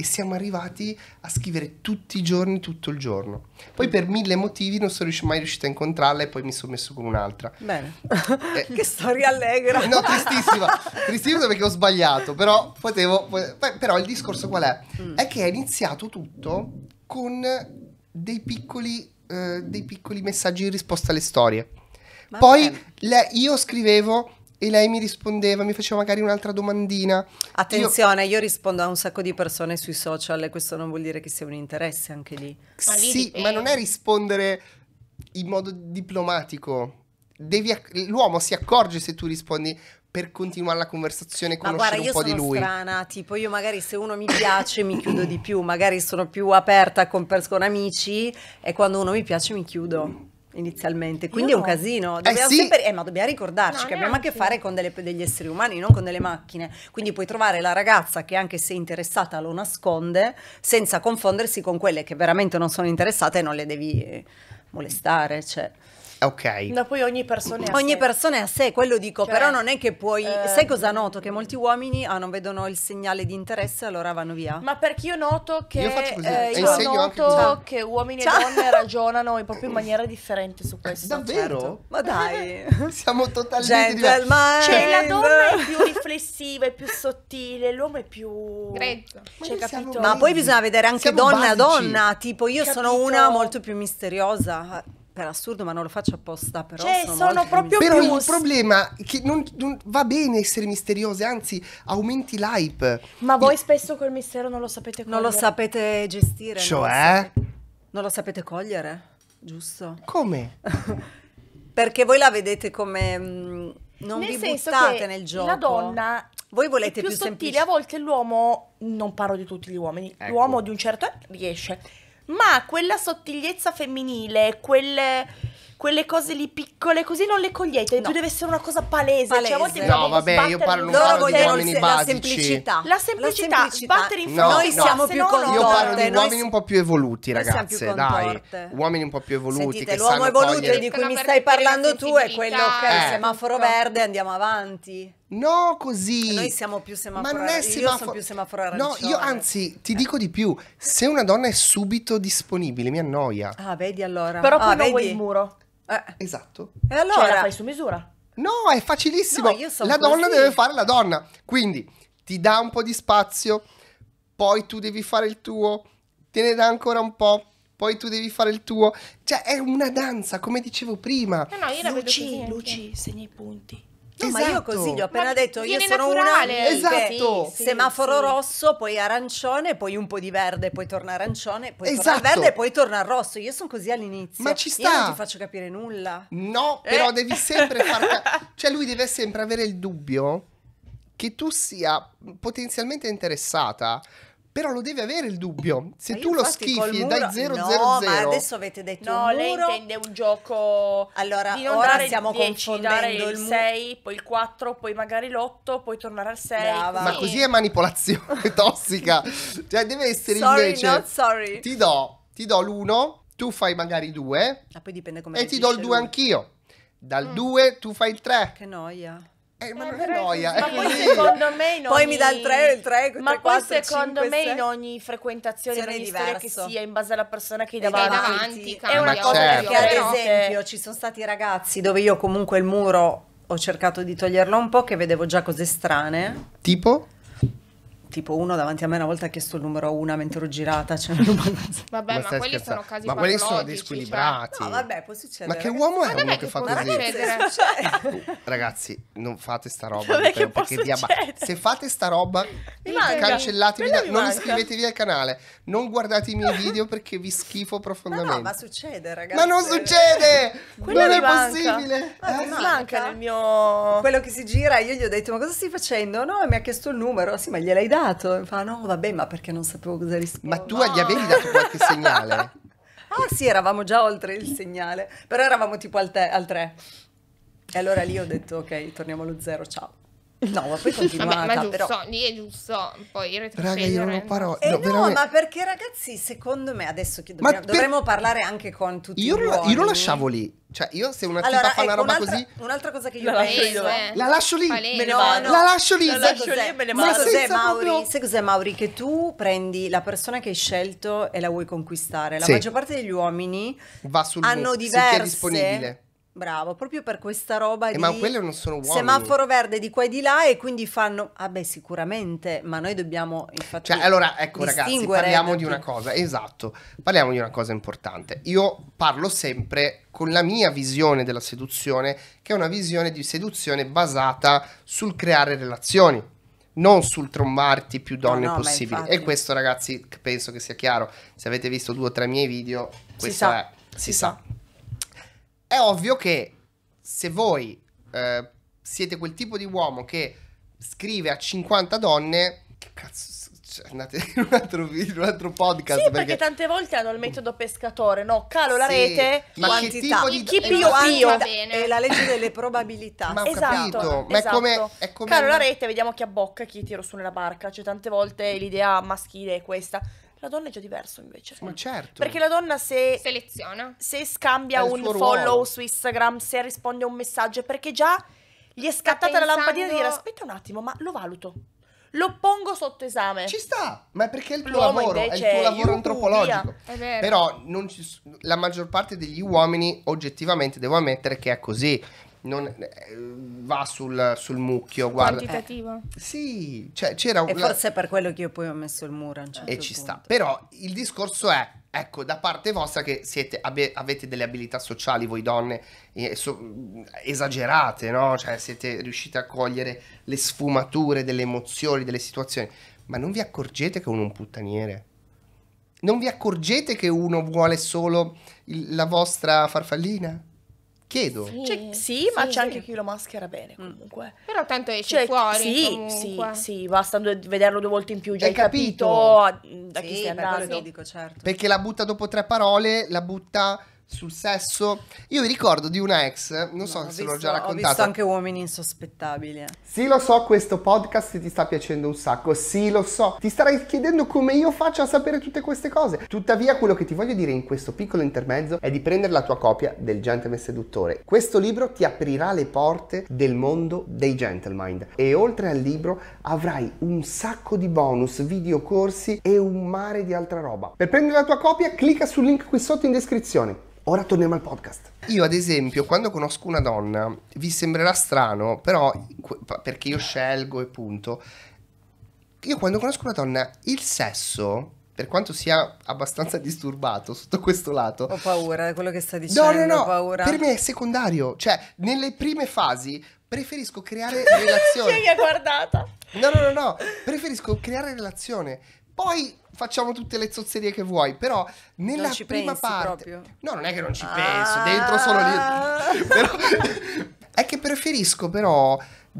S1: e siamo arrivati a scrivere tutti i giorni, tutto il giorno. Poi per mille motivi non sono mai riuscita a incontrarla e poi mi sono messo con un'altra.
S2: Bene. [LAUGHS] Eh, che storia allegra. No,
S1: tristissima. tristissima perché ho sbagliato, però potevo... Però il discorso qual è? Mm. È che è iniziato tutto con dei piccoli, eh, dei piccoli messaggi in risposta alle storie. Ma poi le, io scrivevo e lei mi rispondeva, mi faceva magari un'altra domandina. Attenzione,
S2: io... io... rispondo a un sacco di persone sui social e questo non vuol dire che sia un interesse anche lì. Ma sì, dipende. ma non è rispondere
S1: in modo diplomatico. Ac- l'uomo si accorge se tu rispondi
S2: per continuare la conversazione con un po' di lui. Ma guarda, io strana, tipo io magari se uno mi piace mi chiudo di più, magari sono più aperta con, con amici e quando uno mi piace mi chiudo inizialmente, quindi no. è un casino. Eh, sì. sempre... eh, ma dobbiamo ricordarci no, che abbiamo a che fare con delle, degli esseri umani, non con delle macchine. Quindi puoi trovare la ragazza che anche se interessata lo nasconde, senza confondersi con quelle che veramente non sono interessate e non le devi eh, molestare. Cioè. Ok. Ma poi ogni persona è a ogni sé. persona è a sé, quello dico, cioè, però non è che puoi... Eh, sai cosa noto? Che molti uomini ah, non vedono il segnale di interesse, e allora vanno via. Ma perché
S3: io noto che... Io faccio così. Eh, io noto che uomini Ciao. e donne ragionano proprio in maniera differente su eh, questo. Davvero? Certo. Ma dai. [LAUGHS] Siamo totalmente diversi. Cioè la donna è più riflessiva, è più sottile, l'uomo è più... Grezzo. Ma, cioè, Ma poi bisogna
S2: vedere anche siamo donna a donna, tipo io Capito? sono una molto più misteriosa per assurdo, ma non lo faccio apposta. Però cioè, sono,
S3: sono proprio mi... Però più... il
S1: problema è che non, non, va bene essere misteriose, anzi, aumenti l'hype.
S3: Ma voi il... spesso quel mistero non lo sapete
S2: cogliere. Non lo sapete gestire. Cioè? Non lo cioè? sapete, non lo sapete cogliere, giusto? Come? [LAUGHS] Perché voi la vedete come. Mh, mm, non Nel vi buttate nel gioco. La donna voi volete più, più sottile, semplice. a
S3: volte l'uomo, non parlo di tutti gli uomini, ecco. l'uomo di un certo riesce ma quella sottigliezza femminile, quelle, quelle cose lì piccole così non le cogliete, tu cioè, deve essere una cosa palese, Palese. cioè a volte No, vabbè, io parlo- un po' di vogliono uomini se- la basici. semplicità. La semplicità, sbattere in No, faccia, noi no, siamo più no, no. Io parlo di uomini un
S1: po' più evoluti, noi siamo più ragazze, dai. Uomini un po' più evoluti Sentite, che l'uomo sanno evoluto cogliere- di cui mi stai parlando
S2: tu è quello che è il semaforo eh. verde, andiamo avanti. No, così. Noi siamo più semaforo. Ma non è semaforo. Io semaforo no, io
S1: anzi, ti eh. dico di più. Se una donna è subito disponibile, mi annoia.
S2: Ah, vedi allora. Però poi vedi. Ah, non vuoi il muro.
S1: Eh. Esatto.
S2: E allora? Cioè, la fai su misura. No, è facilissimo. No, so
S3: la così. donna deve
S1: fare la donna. Quindi ti dà un po' di spazio, poi tu devi fare il tuo, te ne dà ancora un po', poi tu devi fare il tuo. Cioè, è una danza, come dicevo prima. No, eh no,
S3: io la Luci, vedo Luci, segna i punti. No, esatto. ma io esatto. così
S1: gli ho appena ma detto, io sono naturale. una esatto. Sì, semaforo sì.
S2: rosso, poi arancione, poi un po' di verde, poi torna arancione, poi esatto. torna verde, poi torna rosso. Io sono così all'inizio. Ma ci sta. Io non ti faccio capire nulla.
S1: No, eh? però eh. devi sempre far ca- [LAUGHS] cioè lui deve sempre avere il dubbio che tu sia potenzialmente interessata però lo devi avere il dubbio. Se tu lo schifi e dai 000 No, ma adesso
S3: avete detto No, un lei intende un gioco Allora, di non ora dare stiamo il 10, dare il il 6, poi il 4, poi magari l'8, poi tornare al 6. Brava. Ma così è
S1: manipolazione [LAUGHS] tossica. Cioè, deve essere Sorry, invece. not sorry. Ti do, ti do l'1, tu fai magari 2
S3: Ma ah, poi
S2: dipende come e ti do il 2 lui.
S1: anch'io. Dal Mm. 2 tu fai il 3. Che
S2: noia. Eh, ma eh, non è noia. Ma poi secondo me in ogni... Poi mi dà il 3, il 3, Ma 3, 4, poi secondo 5, me 6. in ogni
S3: frequentazione, in ogni storia che sia, in base alla persona che hai davanti. davanti è una cosa certo. che ad esempio ci sono stati ragazzi
S2: dove io comunque il muro ho cercato di toglierlo un po' che vedevo già cose strane. Tipo? tipo uno davanti a me una volta ha chiesto il numero una mentre ero girata. Cioè [LAUGHS] vabbè, ma, ma quelli scherzando. sono casi Ma quelli sono disquilibrati. Cioè... No, vabbè, può succedere. Ma che uomo è uno che, fa così? Cioè, cioè.
S1: [LAUGHS] Ragazzi, non fate sta roba. Perché perché Se fate sta roba,
S2: cancellatevi, da... non iscrivetevi
S1: al canale, non guardate i miei video perché vi schifo [LAUGHS] profondamente. Ma no,
S2: succede, ragazzi. Ma non succede! Quello non è manca. possibile. Ma eh, mi manca nel mio... Quello che si gira, io gli ho detto, ma cosa stai facendo? No, mi ha chiesto il numero. Sì, ma gliel'hai dato? spaventato. E fa, no, vabbè, ma perché non sapevo cosa rispondere. Ma boh, tu no. gli avevi dato qualche segnale? [LAUGHS] ah sì, eravamo già oltre il segnale, però eravamo tipo al, te- al 3. E allora lì ho detto, ok, torniamo allo zero, ciao. No, ma poi continuata, Vabbè, ma giusto, però...
S3: lì è giusto, poi Raga, io non ho
S2: parole. Eh no, no veramente... ma perché ragazzi, secondo me, adesso che dobbiamo, per... dovremmo parlare anche con tutti io, lo, io lo lasciavo lì. Cioè, io se una allora, tipa fa una ecco, roba così... Un'altra cosa che io la lascio lì. La lascio lì. Me ne vado. No, la lascio lì. La lascio lì me ne vado. Sai cos'è, Mauri? Proprio... Sai cos'è, Mauri? Che tu prendi la persona che hai scelto e la vuoi conquistare. La sì. maggior parte degli uomini Va sul hanno diverse... Sul chi è disponibile Bravo, proprio per questa roba eh, di ma quelle non sono uomini. semaforo verde di qua e di là e quindi fanno, ah beh sicuramente, ma noi dobbiamo infatti Cioè, allora, ecco ragazzi, parliamo di una
S1: cosa, esatto, parliamo di una cosa importante. Io parlo sempre con la mia visione della seduzione, che è una visione di seduzione basata sul creare relazioni, non sul trombarti più donne no, no, possibili. E questo ragazzi penso che sia chiaro, se avete visto due o tre miei video, questo è, si, si sa. sa. È ovvio che se voi eh, siete quel tipo di uomo che scrive a 50 donne, che cazzo cioè, andate in un altro, in un altro podcast. Sì, perché... perché...
S3: tante volte hanno il metodo pescatore, no? Calo la sì, rete, ma quantità. Che tipo di... Chi più esatto. pio È la legge delle [LAUGHS] probabilità. Ma esatto, capito. Ma esatto. è come, esatto.
S1: è come Calo la rete,
S3: vediamo chi abbocca e chi tiro su nella barca. Cioè, tante volte l'idea maschile è questa. La donna è già diverso invece. Ma
S1: certo. Perché la
S3: donna se... Seleziona. Se scambia un follow ruolo. su Instagram, se risponde a un messaggio, perché già gli è scattata pensando... la lampadina di dire aspetta un attimo, ma lo valuto. Lo pongo sotto esame. Ci sta, ma è perché è il tuo L'uomo lavoro, è il tuo lavoro antropologico. È vero. Però
S1: non ci, la maggior parte degli uomini, oggettivamente, devo ammettere che è così non, eh, va sul, sul, mucchio, guarda. Quantitativo. Eh. Sì, cioè c'era un... E forse
S2: è per quello che io poi ho messo il muro certo E ci punto. sta.
S1: Però il discorso è, ecco, da parte vostra che siete, abbe, avete delle abilità sociali voi donne eh, esagerate, no? Cioè siete riuscite a cogliere le sfumature delle emozioni, delle situazioni. Ma non vi accorgete che uno è un puttaniere? Non vi accorgete che uno vuole solo il, la vostra farfallina? Chiedo. Sì,
S3: cioè, sì ma sì, c'è anche chi lo maschera bene mm. comunque. Però tanto esce cioè, fuori Sì, sì, sì, basta vederlo due volte in più già hai, hai capito, capito a, da chi stai andando. Dico, certo.
S1: Perché la butta dopo tre parole, la butta sul sesso. Io vi ricordo di una ex, non so se visto, l'ho già raccontata. Ho visto anche uomini insospettabili. Eh. Sì, lo so, questo podcast ti sta piacendo un sacco. Sì, lo so. Ti starai chiedendo come io faccio a sapere tutte queste cose. Tuttavia, quello che ti voglio dire in questo piccolo intermezzo è di prendere la tua copia del Gentleman Seduttore. Questo libro ti aprirà le porte del mondo dei gentleman e oltre al libro avrai un sacco di bonus, video corsi e un mare di altra roba. Per prendere la tua copia, clicca sul link qui sotto in descrizione. Ora torniamo al podcast. Io ad esempio, quando conosco una donna, vi sembrerà strano, però perché io scelgo e punto, io quando conosco una donna, il sesso per quanto sia abbastanza disturbato sotto questo lato.
S2: Ho paura di quello che sta dicendo. No, no, no. Paura. Per
S1: me è secondario. Cioè, nelle prime fasi preferisco creare [LAUGHS] relazione. Chi mi ha
S2: guardata?
S1: No, no, no, no. Preferisco creare relazione. Poi facciamo tutte le zozzerie che vuoi, però nella non ci prima parte... Proprio. No, non è che non ci penso, ah. dentro sono lì. [LAUGHS] però... [LAUGHS] è che preferisco però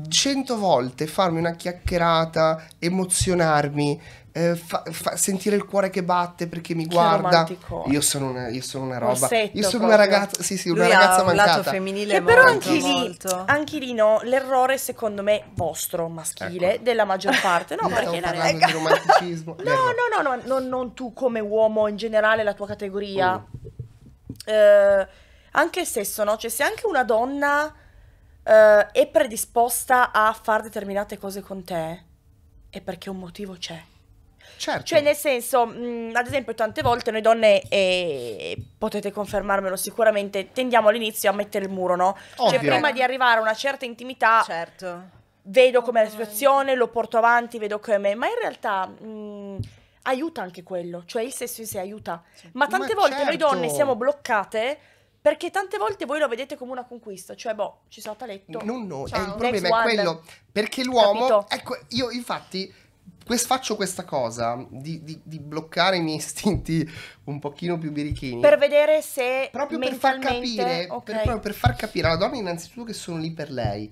S1: cento volte farmi una chiacchierata, emozionarmi eh, fa, fa sentire il cuore che batte perché mi che guarda. Io sono, una, io sono una, roba. Rossetto, io sono una ragazza, sì,
S3: sì, una Lui ragazza un mancata. Che eh, però anche lì, anche lì, no, l'errore secondo me vostro maschile ecco. della maggior parte, no, [LAUGHS] perché la rega. Di romanticismo. [LAUGHS] no, no, no, no, non, non, tu come uomo in generale la tua categoria. Mm. Eh, anche il sesso, no? Cioè se anche una donna eh, è predisposta a fare determinate cose con te è perché un motivo c'è. Certo. Cioè, nel senso, mh, mm, ad esempio, tante volte noi donne, e potete confermarmelo sicuramente, tendiamo all'inizio a mettere il muro, no? Cioè, Ovvio. Cioè, prima di arrivare a una certa intimità, certo. vedo com'è la mm. situazione, lo porto avanti, vedo come. Ma in realtà. Mh, mm, aiuta anche quello, cioè il sesso in sé aiuta. Ma tante Ma volte certo. noi donne certo. siamo bloccate perché tante volte voi lo vedete come una conquista, cioè boh, ci salta letto. No, no, eh, Ciao. il problema Next è one. quello,
S1: perché l'uomo, Capito? ecco, io infatti Quest, faccio questa cosa di, di, di, bloccare i miei [LAUGHS] istinti un pochino più birichini. Per
S3: vedere se... Proprio per far capire, okay. per, proprio
S1: per far capire alla donna innanzitutto che sono lì per lei.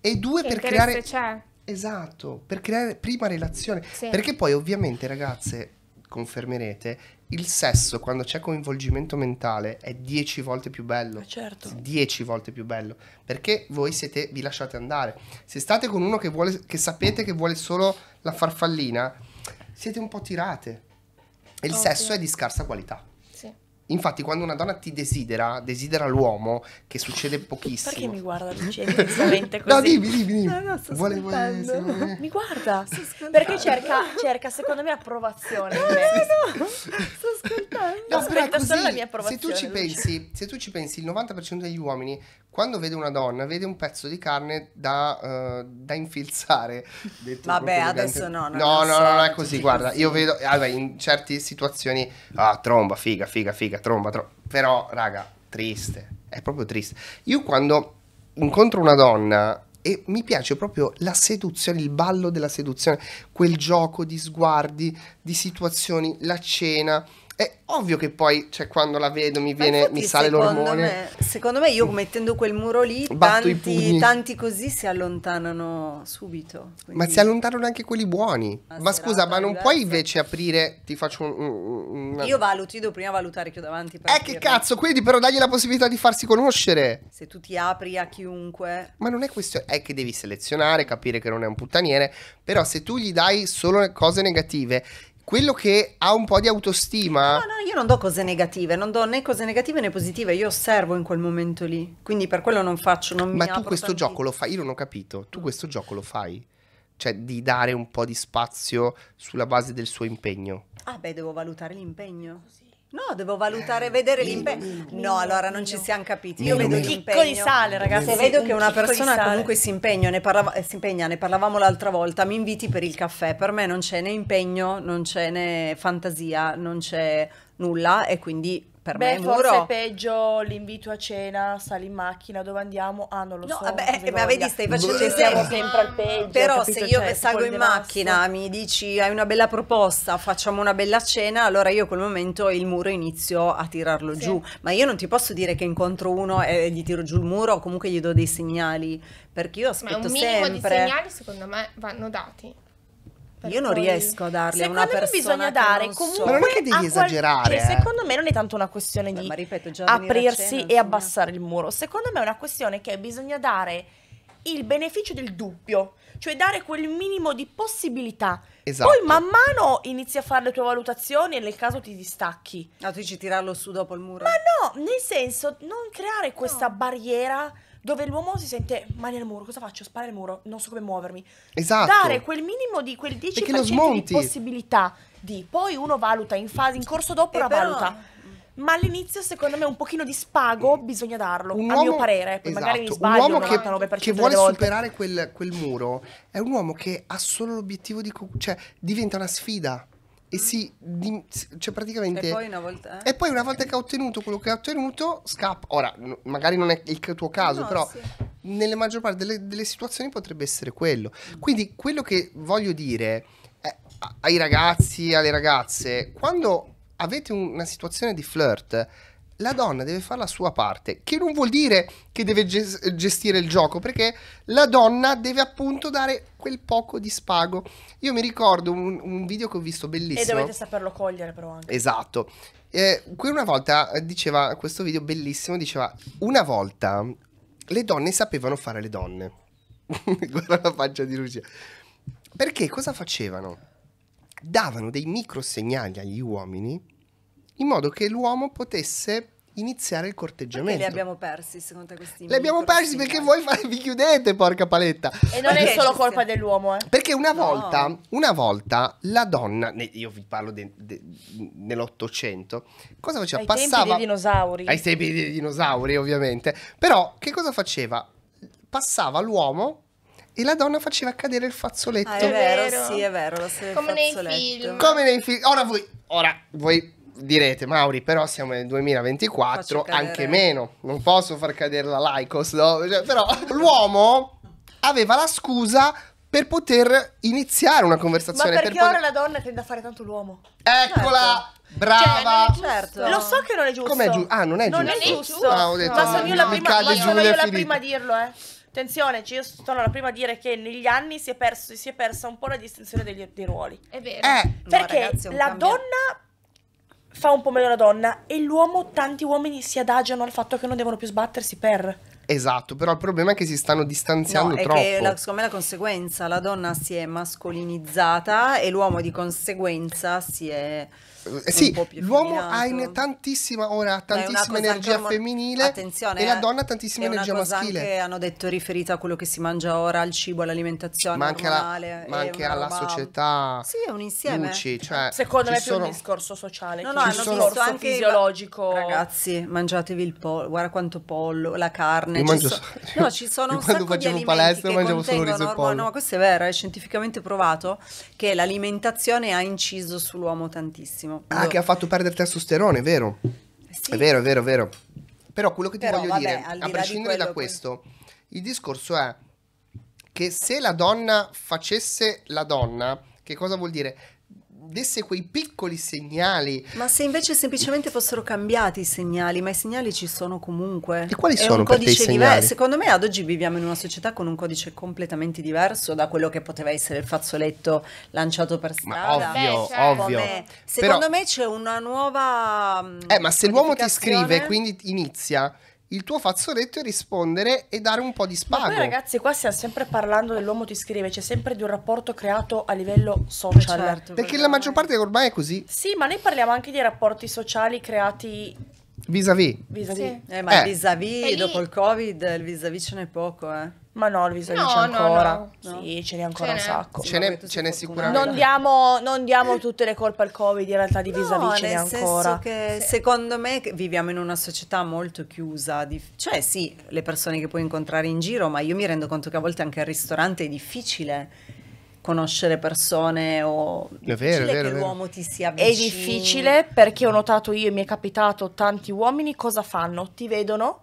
S1: E due che per creare... C'è. Esatto, per creare prima relazione. Sì. Perché poi ovviamente ragazze confermerete, il sesso quando c'è coinvolgimento mentale è 10 volte più bello. Eh certo. 10 volte più bello, perché voi siete, vi lasciate andare. Se state con uno che, vuole, che sapete che vuole solo la farfallina, siete un po' tirate. E il okay. sesso è di scarsa qualità. Infatti, quando una donna ti desidera, desidera l'uomo, che succede pochissimo. Perché mi guarda Vincenzo [LAUGHS]
S3: No, dimmi, dimmi, dimmi. No, no, vuole, vuole, vuole... Mi guarda, perché cerca, cerca, secondo me, approvazione. No, no, no, sto ascoltando. No, Aspetta solo la mia approvazione. Se tu ci pensi,
S1: se tu ci pensi, il 90% degli uomini quando vede una donna, vede un pezzo di carne da, uh, da infilzare. [LAUGHS] Vabbè, adesso no, no, no, no, no, è così, guarda, io vedo, allora, in certe situazioni, ah, tromba, figa, figa, figa, tromba, tromba, però, raga, triste, è proprio triste. Io quando incontro una donna e mi piace proprio la seduzione, il ballo della seduzione, quel gioco di sguardi, di situazioni, la cena, è ovvio che poi, cioè, quando la vedo mi, viene, infatti, mi sale l'ormone. Me,
S2: secondo me, io mm. mettendo quel muro lì, tanti, tanti, così si allontanano subito. Quindi... Ma si
S1: allontanano anche quelli buoni.
S2: Una ma scusa, ma non diversa. puoi invece aprire, ti faccio
S1: un... un, Io
S2: valuto, io devo prima valutare chi ho davanti. Per eh, che cazzo,
S1: quindi però dagli la possibilità di farsi conoscere.
S2: Se tu ti apri a chiunque.
S1: Ma non è questo, è che devi selezionare, capire che non è un puttaniere, però se tu gli dai solo cose negative, quello che ha
S2: un po' di autostima. No, no, io non do cose negative, non do né cose negative né positive, io osservo in quel momento lì. Quindi per quello non faccio, non Ma tu questo tanti... gioco
S1: lo fai, io non ho capito, tu mm. questo gioco lo fai? Cioè di dare un po' di spazio sulla base del suo impegno.
S2: Ah beh, devo valutare l'impegno. Così. No, devo valutare, vedere eh, l'impegno. No, allora non ci siamo capiti. Io vedo l'impegno. di sale, ragazzi. Se vedo che una persona comunque si impegna, ne parlava, eh, si impegna, ne parlavamo l'altra volta, mi inviti per il caffè, per me non c'è né impegno, non c'è né fantasia, non c'è nulla e quindi per Beh, me è muro. forse è
S3: peggio l'invito a cena, sali in macchina, dove andiamo? Ah, non lo no, so. Vabbè, eh, ma vedi, stai facendo Beh, siamo sempre al peggio. Però capito? se io cioè, salgo in macchina,
S2: mi dici hai una bella proposta, facciamo una bella cena, allora io a quel momento il muro inizio a tirarlo sì. giù. Ma io non ti posso dire che incontro uno e gli tiro giù il muro, o comunque gli do dei segnali, perché io aspetto sempre. Ma un minimo sempre... di segnali
S3: secondo me vanno dati.
S2: Io non riesco a darle secondo a una persona. Secondo me bisogna dare comunque.
S3: Ma non è che devi qual... esagerare. Cioè, eh. Secondo me non è tanto una questione Beh, di ripeto, aprirsi cena, e abbassare il muro. Secondo me è una questione che bisogna dare il beneficio del dubbio, cioè dare quel minimo di possibilità. Esatto. Poi man mano inizi a fare le tue valutazioni e nel caso ti distacchi. No, tu dici tirarlo su dopo il muro. Ma no, nel senso non creare questa no. barriera dove l'uomo si sente mani al muro, cosa faccio? Sparare il muro, non so come muovermi. Esatto. Dare quel minimo di quel 10% di possibilità di poi uno valuta in fase in corso dopo e eh, la però... valuta. Ma all'inizio, secondo me, un pochino di spago mm. bisogna darlo, un a uomo, mio parere. esatto, magari mi sbaglio, un uomo che, che vuole superare
S1: quel, quel, muro è un uomo che ha solo l'obiettivo di... cioè, diventa una sfida e si, di, cioè praticamente e poi
S2: una volta, eh? e
S1: poi una volta che ha ottenuto quello che ha ottenuto scappa ora n- magari non è il tuo caso no, però sì. nelle maggior parte delle, delle, situazioni potrebbe essere quello quindi quello che voglio dire è, ai ragazzi alle ragazze quando avete una situazione di flirt la donna deve fare la sua parte, che non vuol dire che deve gestire il gioco, perché la donna deve appunto dare quel poco di spago. Io mi ricordo un, un video che ho visto bellissimo. E dovete
S3: saperlo cogliere però anche.
S1: Esatto. Eh, una volta eh, diceva, questo video bellissimo, diceva, una volta le donne sapevano fare le donne. [LAUGHS] Guarda la faccia di Lucia. Perché cosa facevano? Davano dei microsegnali agli uomini in modo che l'uomo potesse iniziare il corteggiamento. Perché li abbiamo
S2: persi secondo te questi? Li abbiamo persi
S1: perché voi vi chiudete, porca paletta. E non perché è solo
S2: colpa dell'uomo, eh. Perché
S3: una no. volta,
S1: una volta la donna, io vi parlo de, de, nell'Ottocento, cosa faceva? Ai Passava tempi dei
S3: dinosauri. Ai
S1: tempi dei dinosauri, ovviamente. Però che cosa faceva? Passava l'uomo e la donna faceva cadere il fazzoletto. Ah, è vero, sì, è vero, Come nei film. Come nei film. Ora voi, ora voi direte, Mauri, però siamo nel 2024, anche meno, non posso far cadere la Lycos, no? Cioè, però [LAUGHS] l'uomo aveva la scusa per poter iniziare una conversazione. Ma perché per ora
S3: poter... la donna tende a fare tanto l'uomo? Eccola! Certo. Brava, cioè, certo. lo so che non è giusto. Com'è giu- ah, non è non giusto. Non è giusto. Ah, ho detto, no. ma sono io la prima, ma sono io la prima a dirlo, eh. Attenzione, io sono la prima a dire che negli anni si è, perso, si è persa un po' la distinzione degli, dei ruoli. È vero. Eh, perché no, ragazzi, la cambia. donna fa un po' meglio la donna e l'uomo, tanti uomini si adagiano al fatto che non devono più sbattersi per...
S1: Esatto, però il problema è che si stanno distanziando no, è troppo. Che la,
S3: secondo me la conseguenza,
S2: la donna si è mascolinizzata e l'uomo di conseguenza si è eh, sì, l'uomo ha
S1: tantissima, ora, tantissima energia ormon- femminile
S2: attenzione, e la eh, donna ha tantissima energia maschile. Anche, hanno detto riferita a quello che si mangia ora, al cibo, all'alimentazione, ma anche, normale, alla, ma anche alla società. Sì, è un insieme. Luci, cioè, Secondo me è più un
S3: discorso sociale, no, no, un hanno sono... discorso anche fisiologico.
S2: Ragazzi, mangiatevi il pollo, guarda quanto pollo, la carne. Io ci mangio so... No, ci [LAUGHS] sono un sacco di alimenti palestra, che mangiamo solo riso e pollo. No, questo è vero, è scientificamente provato che l'alimentazione ha inciso sull'uomo tantissimo.
S1: Ah, Io... che ha fatto perdere testosterone, vero. Eh sì. È vero, è vero, è vero.
S2: Però quello che ti Però, voglio vabbè, dire, a
S1: prescindere da questo, che... il discorso è che se la donna facesse la donna, che cosa vuol dire? desse quei piccoli
S2: segnali. Ma se invece semplicemente fossero cambiati i segnali, ma i segnali ci sono comunque. E quali sono per te i segnali? Secondo me ad oggi viviamo in una società con un codice completamente diverso da quello che poteva essere il fazzoletto lanciato per strada. Ma ovvio, Beh, certo. ovvio. Secondo Però... me
S3: c'è una nuova mm, Eh, ma se l'uomo ti scrive, quindi
S2: inizia il tuo
S1: fazzoletto e rispondere e dare un po' di
S3: spago. Ma poi ragazzi, qua stiamo sempre parlando dell'uomo ti scrive, c'è sempre di un rapporto creato a livello social. Eh, certo, perché la maggior parte ormai è così. Sì, ma noi parliamo anche di rapporti sociali creati vis-à-vis. Vis-à-vis. Sì. Eh, ma eh. vis-à-vis dopo il Covid, il vis-à-vis ce n'è poco, eh. Ma no, il visaggio no, c'è ancora. No, sì, ce n'è ancora ce un sacco. Ce n'è,
S2: ce n'è sicuramente. Non
S3: diamo, non diamo, tutte le colpe al Covid, in realtà di visaggio ce n'è ancora. Che, sì.
S2: Secondo me viviamo in una società molto chiusa, di, cioè sì, le persone che puoi incontrare in giro, ma io mi rendo conto che a volte anche al ristorante è difficile conoscere persone o è vero, è vero, che l'uomo ti sia vicino. È difficile
S3: perché ho notato io e mi è capitato tanti uomini cosa fanno? Ti vedono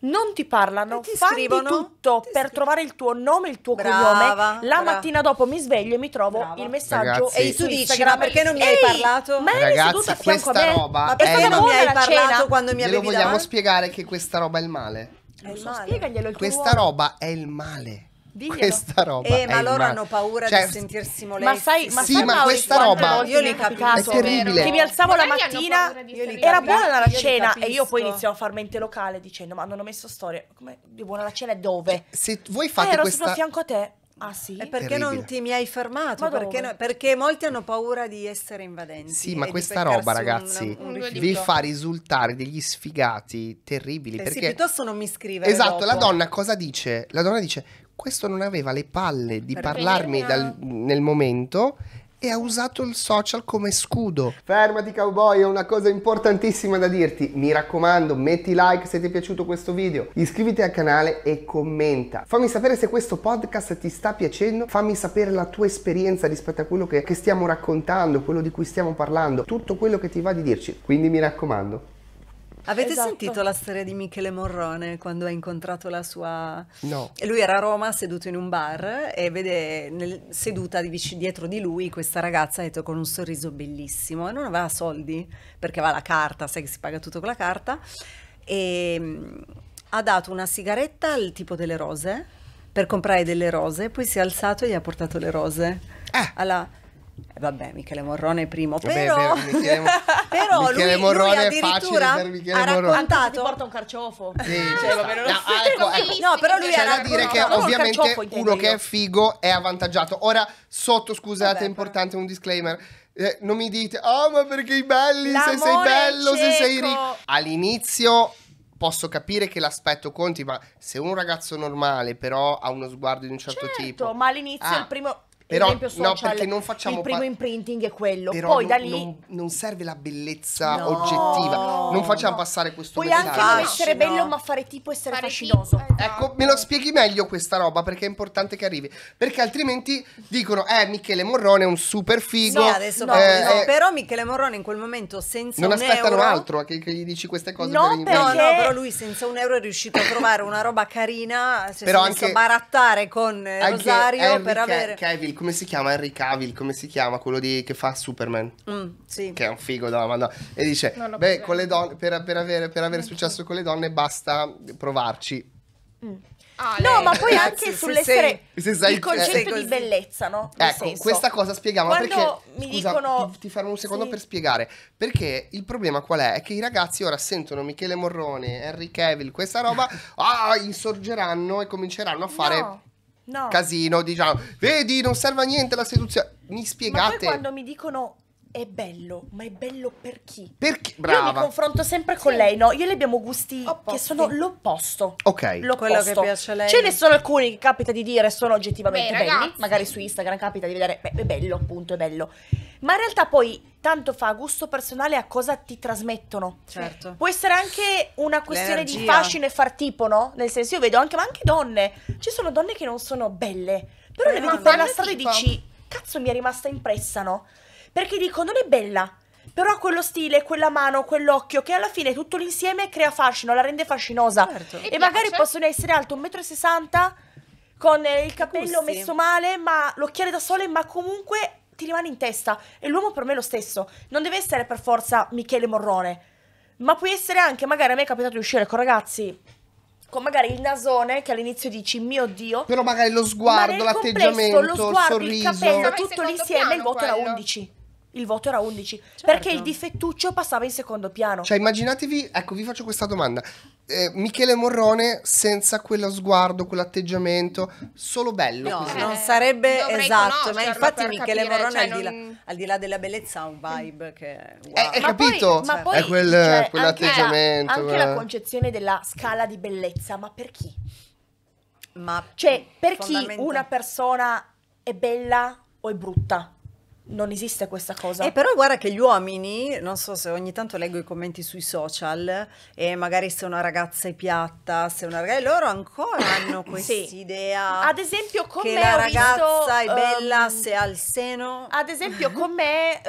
S3: non ti parlano, ti fanno scrivono, tutto ti per scrivono. trovare il tuo nome, il tuo cognome. La brava. mattina dopo mi sveglio e mi trovo brava. il messaggio. Ragazzi, e tu dici, ma perché non mi hai parlato? Ma Ragazzi, questa roba ma perché non mi hai parlato cena? quando mi avevi davanti? vogliamo spiegare che
S1: questa roba è il male?
S3: Lo so, spiegaglielo il tuo Questa
S1: roba è il male. Diglielo. Questa roba. Eh, ma loro hanno paura cioè,
S3: di sentirsi molesti. Ma sai, ma sì, sai, ma questa roba io l'ho capitato. È terribile. Che mi alzavo la mattina, era buona la cena e io poi iniziavo a far mente locale dicendo "Ma non ho messo storie, come di buona la cena è dove?". Se voi fate eh, ero questa ero fianco a te. Ah sì?
S2: E perché terribile. non ti mi hai fermato? Perché, no, perché, molti hanno paura di essere invadenti. Sì, ma questa roba, ragazzi, un, un vi fa
S1: risultare degli sfigati terribili. Eh, perché sì, piuttosto
S2: non mi scrive. Esatto, dopo. la donna
S1: cosa dice? La donna dice, questo non aveva le palle di per parlarmi dal, nel momento e ha usato il social come scudo. Fermati cowboy, ho una cosa importantissima da dirti. Mi raccomando, metti like se ti è piaciuto questo video, iscriviti al canale e commenta. Fammi sapere se questo podcast ti sta piacendo, fammi sapere la tua esperienza rispetto a quello che, che stiamo raccontando, quello di cui stiamo parlando, tutto quello che ti va di dirci. Quindi mi raccomando,
S2: Avete esatto. sentito la storia di Michele Morrone quando ha incontrato la sua... No. Lui era a Roma seduto in un bar e vede nel, seduta dietro di lui questa ragazza detto, con un sorriso bellissimo non aveva soldi perché aveva la carta, sai che si paga tutto con la carta e ehm, ha dato una sigaretta al tipo delle rose per comprare delle rose, poi si è alzato e gli ha portato le rose. Ah. Alla, eh, vabbè, Michele Morrone primo, però, vabbè, beh, Michele, [LAUGHS] però Michele lui, Morrone lui è facile per Michele ha raccontato... Morrone. porta un carciofo. Sì. Cioè, vabbè, non no, ah, ecco, non ecco. no, però lui c'è dire che no, ovviamente uno che è
S1: figo è avvantaggiato. Ora, sotto, scusate, vabbè, è importante però. un disclaimer. Eh, non mi dite, oh ma perché i belli, L'amore se sei bello, se sei ricco. All'inizio posso capire che l'aspetto conti, ma se un ragazzo normale però ha uno sguardo di un certo, certo tipo... ma all'inizio ah, il primo però, social, no, perché non facciamo il primo
S3: imprinting è quello. Poi non, da lì non,
S1: non, serve la bellezza no, oggettiva. Non facciamo no. passare questo Puoi messaggio. Puoi anche non essere bello, ma
S3: fare tipo essere fare fascinoso. Tipo, esatto.
S1: Ecco, me lo spieghi meglio questa roba perché è importante che arrivi, perché altrimenti dicono "Eh, Michele Morrone è un super figo". Adesso, eh, eh,
S2: però Michele Morrone in quel momento senza non un aspettano euro, altro
S1: eh, che, che, gli dici queste cose no, per perché... No, no, però
S2: lui senza un euro è riuscito a trovare una roba carina, cioè però si è anche, a barattare con eh, Rosario anche per avere
S1: Kevin come si chiama Henry Cavill, come si chiama quello di, che fa Superman,
S2: mm, sì.
S1: che è un figo della madonna, e dice, beh, con le donne, per, per avere, per avere mm. successo con le donne basta provarci. Mm.
S3: Ah, no, ma poi anche [LAUGHS] sull'essere se, se il concetto eh, di bellezza, no? Nel ecco, senso. questa
S1: cosa spieghiamo perché mi scusa, dicono ti, ti fermo un secondo sì. per spiegare, perché il problema qual è? È che i ragazzi ora sentono Michele Morrone, Henry Cavill, questa roba, [LAUGHS] ah, insorgeranno e cominceranno a fare no. No. Casino, diciamo. Vedi, non serve a niente la seduzione. Mi spiegate. Ma poi quando
S3: mi dicono è bello, ma è bello per chi? Per chi? Brava. Io mi confronto sempre con sì. lei, no? Io le abbiamo gusti Opposti. che sono l'opposto. Ok. L'opposto. Quello che piace a lei. Ce ne sono alcuni che capita di dire sono oggettivamente Beh, belli, magari su Instagram capita di vedere, beh, è bello appunto, è bello. Ma in realtà poi tanto fa gusto personale a cosa ti trasmettono. Certo. Può essere anche una questione L'energia. di fascino e far tipo, no? Nel senso io vedo anche, ma anche donne, ci sono donne che non sono belle, però le eh, vedi per la strada e dici, cazzo mi è rimasta impressa, no? perché dico non è bella, però ha quello stile, quella mano, quell'occhio che alla fine tutto l'insieme crea fascino, la rende fascinosa. Certo. E, e magari possono essere alto 1,60 m con eh, il capello Gusti. messo male, ma l'occhiale da sole, ma comunque ti rimane in testa. E l'uomo per me è lo stesso. Non deve essere per forza Michele Morrone, ma può essere anche, magari a me è capitato di uscire con ragazzi con magari il nasone che all'inizio dici mio dio però magari lo sguardo l'atteggiamento complesso, lo sguardo il, il capello tutto l'insieme il voto era 11 il voto era 11 certo. perché il difettuccio passava in secondo piano. Cioè, immaginatevi,
S1: ecco, vi faccio questa domanda. Eh, Michele Morrone senza quello sguardo, quell'atteggiamento, solo bello. No, così. Eh, non
S3: sarebbe Dovrei esatto, ma infatti Michele capire, Morrone cioè al, di là,
S2: al, di là, della bellezza ha un vibe che...
S3: Wow. È, eh, è ma capito? Poi, ma poi, è quel, cioè, quell'atteggiamento. Anche, la, anche eh. la concezione della scala di bellezza, ma per chi? Ma cioè, per chi una persona è bella o è brutta? non esiste questa cosa. Eh, però
S2: guarda che gli uomini, non so se ogni tanto leggo i commenti sui social e magari se una ragazza è piatta, se una ragazza... loro ancora [COUGHS] hanno questa sì. idea. Ad esempio con che me la ragazza visto, è ehm, bella um,
S3: se ha il seno. Ad esempio con me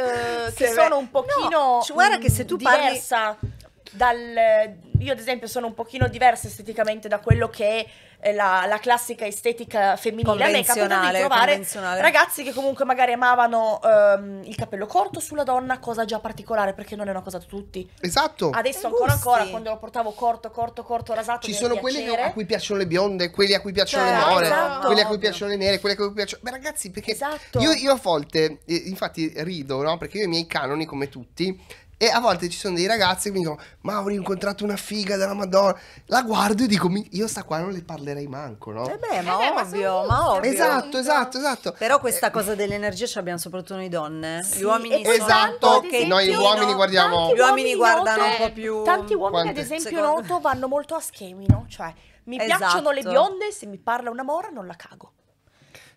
S3: uh, [LAUGHS] che sono un pochino no, cioè, guarda che mm, se tu diversa parli... dal io ad esempio sono un pochino diversa esteticamente da quello che eh, la, la classica estetica femminile. A me è capitato di trovare ragazzi che comunque magari amavano ehm, il capello corto sulla donna, cosa già particolare perché non è una cosa da tutti. Esatto. Adesso ancora ancora quando lo portavo corto, corto, corto, rasato. Ci sono quelle a
S1: cui piacciono le bionde, quelle a cui piacciono cioè, le more, esatto. quelli a cui piacciono le nere, quelle a cui piacciono... Beh ragazzi, perché esatto. io, io, a volte, eh, infatti rido, no? Perché io i miei canoni, come tutti, e a volte ci sono dei ragazzi che mi dicono: Ma ho incontrato una figa della Madonna. La guardo e dico: Io sta qua non le parlerei manco, no? Eh beh,
S2: ma, eh beh, ovvio, ma ovvio, Esatto, esatto, esatto. Però questa eh, cosa dell'energia ce l'abbiamo soprattutto noi donne. Eh? Sì, esatto, gli uomini sono esatto, che noi uomini guardiamo. Gli uomini guardano noto, un po' eh, più. Tanti uomini, Quante? ad esempio, Secondo...
S3: noto vanno molto a schemi, no? Cioè, mi esatto. piacciono le esatto. bionde, se mi parla una mora non la cago.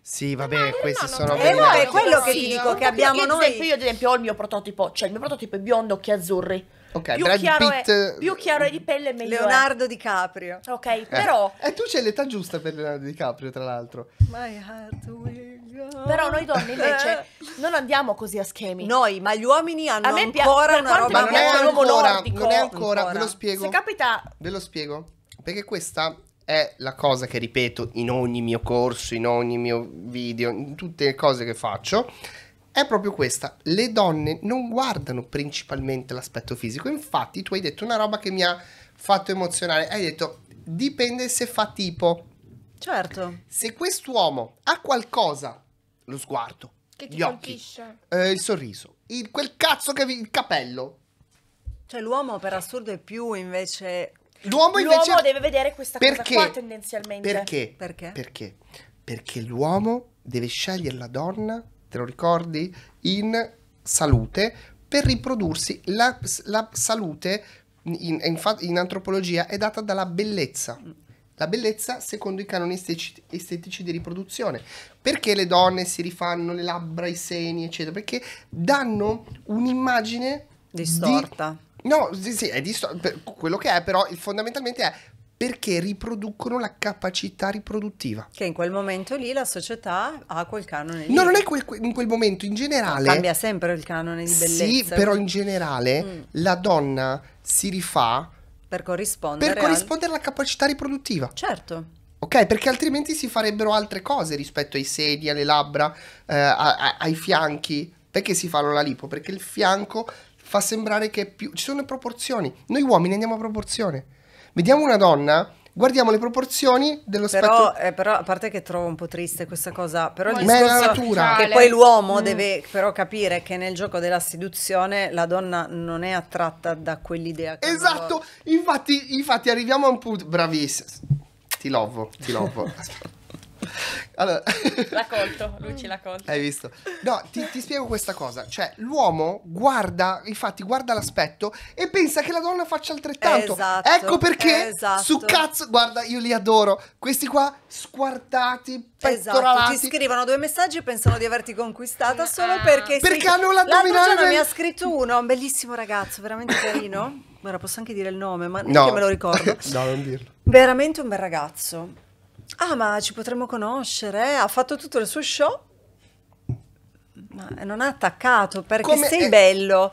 S1: Sì, eh, vabbè, no, questi sono no, bellissimi. Eh, è quello che sì, ti dico, che abbiamo io, noi. Esempio,
S3: io ad esempio ho il mio prototipo, cioè il mio prototipo è biondo, occhi azzurri. Ok, più Brad chiaro Pitt... È, più chiaro è di pelle meglio Leonardo è. Di Caprio. Ok, eh. però... E
S1: eh, tu c'hai l'età giusta per Leonardo Di Caprio, tra l'altro.
S3: My heart will go. Però noi donne invece non andiamo così a schemi. Noi, ma gli uomini hanno a me ancora una roba... Ma non è ancora, non è ancora, ve lo spiego. Se capita...
S1: Ve lo spiego, perché questa è la cosa che ripeto in ogni mio corso, in ogni mio video, in tutte le cose che faccio, è proprio questa. Le donne non guardano principalmente l'aspetto fisico. Infatti, tu hai detto una roba che mi ha fatto emozionare. Hai detto dipende se fa tipo. Certo. Se quest'uomo ha qualcosa, lo sguardo, che ti gli colpisce. occhi, eh, il sorriso, il, quel cazzo che vi, il capello.
S2: Cioè l'uomo per assurdo è più invece L'uomo invece... L'uomo deve
S3: vedere questa perché? cosa qua tendenzialmente. Perché? Perché?
S1: Perché? Perché l'uomo deve scegliere la donna, te lo ricordi? In salute per riprodursi. La, la salute in, in, in, antropologia è data dalla bellezza. La bellezza secondo i canoni estetici, estetici di riproduzione. Perché le donne si rifanno le labbra, i seni, eccetera? Perché danno un'immagine distorta. No, sì, sì, è disto- quello che è, però fondamentalmente è perché riproducono la capacità riproduttiva.
S2: Che in quel momento lì la società ha quel canone di No, non è
S1: quel, in quel momento, in generale... cambia
S2: sempre il canone di bellezza. Sì, però in
S1: generale mm. la donna si rifà...
S2: Per corrispondere... Per corrispondere al... alla
S1: capacità riproduttiva. Certo. Ok, perché altrimenti si farebbero altre cose rispetto ai sedi, alle labbra, eh, a, a, ai fianchi. Perché si fanno la lipo? Perché il fianco fa sembrare che più... Ci sono proporzioni. Noi uomini andiamo a proporzione. Vediamo una donna guardiamo le proporzioni dello però,
S2: spettro. Eh, però, a parte che trovo un po' triste questa cosa, però il Ma discorso natura. che poi l'uomo mm. deve però capire che nel gioco della seduzione la donna non è attratta da quell'idea. esatto,
S1: infatti, infatti, arriviamo a un punto, bravissimo, ti lovo, ti lovo. [LAUGHS] Allora... L'ha [LAUGHS] colto, Luci l'ha colto. Hai visto? No, ti, ti, spiego questa cosa. Cioè, l'uomo guarda, infatti, guarda l'aspetto e pensa che la donna faccia altrettanto. Esatto, ecco perché, esatto. su cazzo, guarda, io li adoro. Questi qua, squartati, Esatto, ti
S2: scrivono due messaggi e pensano di averti conquistata mm, solo perché... Ah. Perché sì, hanno la dominante... Del... mi ha scritto uno, un bellissimo ragazzo, veramente carino. [LAUGHS] Ora posso anche dire il nome, ma no. me lo ricordo. [LAUGHS] no, non dirlo. Veramente un bel ragazzo. Ah, ma ci potremmo conoscere. Ha fatto tutto il suo show. Ma non ha attaccato perché Come sei è... bello.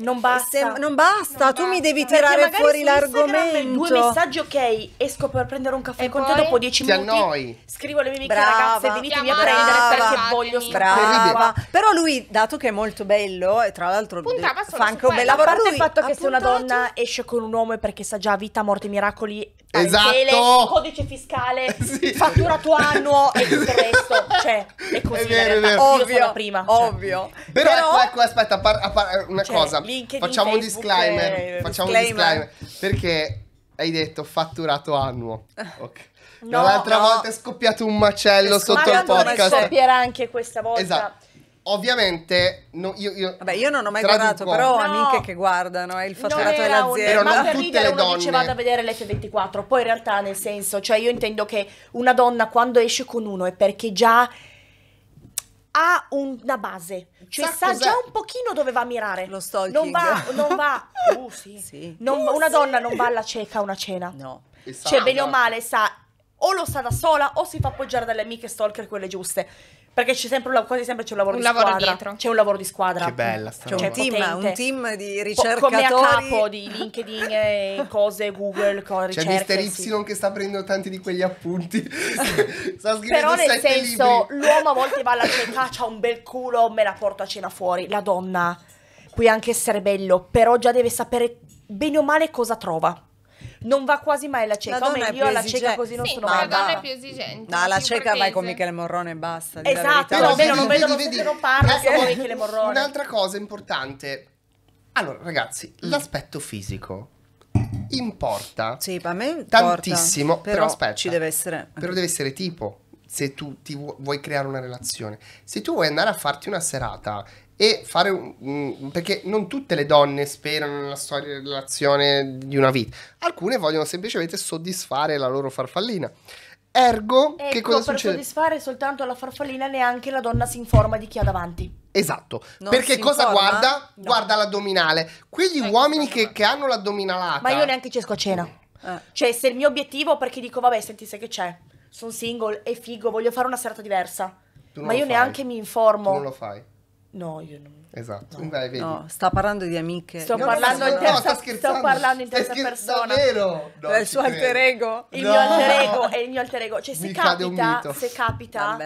S2: Non basta. Se, non basta, non tu basta. mi devi tirare fuori l'argomento. Due messaggi,
S3: ok, esco per prendere un caffè e con te dopo dieci minuti. Noi. Scrivo le mie amiche brava, ragazze, venitemi a prendere perché voglio brava. Però lui, dato che è molto bello, e tra l'altro fa anche un bel lavoro. A parte il fatto che se una donna esce con un uomo è perché sa già vita, morte, miracoli, esatto. Tele, codice fiscale, [LAUGHS] sì. fattura tuo [LAUGHS] anno e tutto il resto. Cioè, è così. È vero, è cioè, vero. Ovvio,
S1: prima. Cioè. Ovvio. Cioè. Però, però, ecco, aspetta, par- par- una cioè, cosa LinkedIn, eh, facciamo un disclaimer, e... facciamo disclaimer. un disclaimer, perché hai detto fatturato annuo. [LAUGHS] Ok. No, l'altra no. volta è scoppiato un macello sotto il podcast. Ma scoppierà
S2: anche
S3: questa volta. Esatto.
S2: Ovviamente, no, io, io, Vabbè, io non ho mai traduco. guardato, però ho no, amiche che guardano
S3: è il fatturato dell'azienda. però non tutte le donne. Dice, vado a vedere l'F24, poi in realtà nel senso, cioè io intendo che una donna quando esce con uno è perché già ha una base, cioè sa, sa già un pochino dove va a mirare. Lo stalking. Non va, non va, oh, [LAUGHS] sì. Sì. Non, oh, una sì. donna non va alla cieca a una cena. No. Cioè, esatto. bene o male, sa, o lo sa da sola o si fa appoggiare dalle amiche stalker quelle giuste perché c'è sempre, quasi sempre c'è un lavoro un di lavoro squadra. Dietro. C'è un lavoro di squadra. Che bella sta c'è un team, potente. un team di ricercatori. Po- come a capo di LinkedIn e cose, Google, cose, ricerche. C'è Mister Y sì. che sta prendendo tanti di quegli appunti. [LAUGHS] sta scrivendo Però nel senso, libri. l'uomo a volte va alla cena, c'ha un bel culo, me la porto a cena fuori. La donna, qui anche essere bello, però già deve sapere bene o male cosa trova non va quasi mai la cieca. La o meglio, alla cieca così non sì, sono mai. La donna è
S2: più esigente. No, alla cieca vai con Michele
S3: Morrone e basta. Esatto,
S2: però vedi, non vedo che non parla con eh, Michele Morrone. Un'altra cosa
S1: importante. Allora, ragazzi, mm. l'aspetto fisico importa. Sì, a me importa, tantissimo, però, però aspetta,
S2: ci deve essere Però deve
S1: essere tipo se tu ti vu- vuoi creare una relazione. Se tu vuoi andare a farti una serata e fare un, perché non tutte le donne sperano nella storia di relazione di una vita, alcune vogliono semplicemente soddisfare la loro farfallina. Ergo, ecco, che cosa per succede?
S3: soddisfare soltanto la farfallina, neanche la donna si informa di chi ha davanti.
S1: Esatto, non perché cosa informa? guarda? No. Guarda l'addominale. Quegli ecco uomini che, che, hanno l'addominalata. Ma io neanche ci esco a cena.
S3: Eh. Cioè, se il mio obiettivo, perché dico, vabbè, senti, sai che c'è? Sono single, è figo, voglio fare una serata diversa. Ma io fai. neanche
S2: mi informo. Tu non lo fai. No, io non. Esatto. No. Dai, no, sta parlando di amiche. Sto, no, parlando, in terza, sto parlando in
S3: terza persona. Davvero? No, il suo alter ego. Il mio alter ego è il mio alter ego. Cioè, se mi capita, se capita,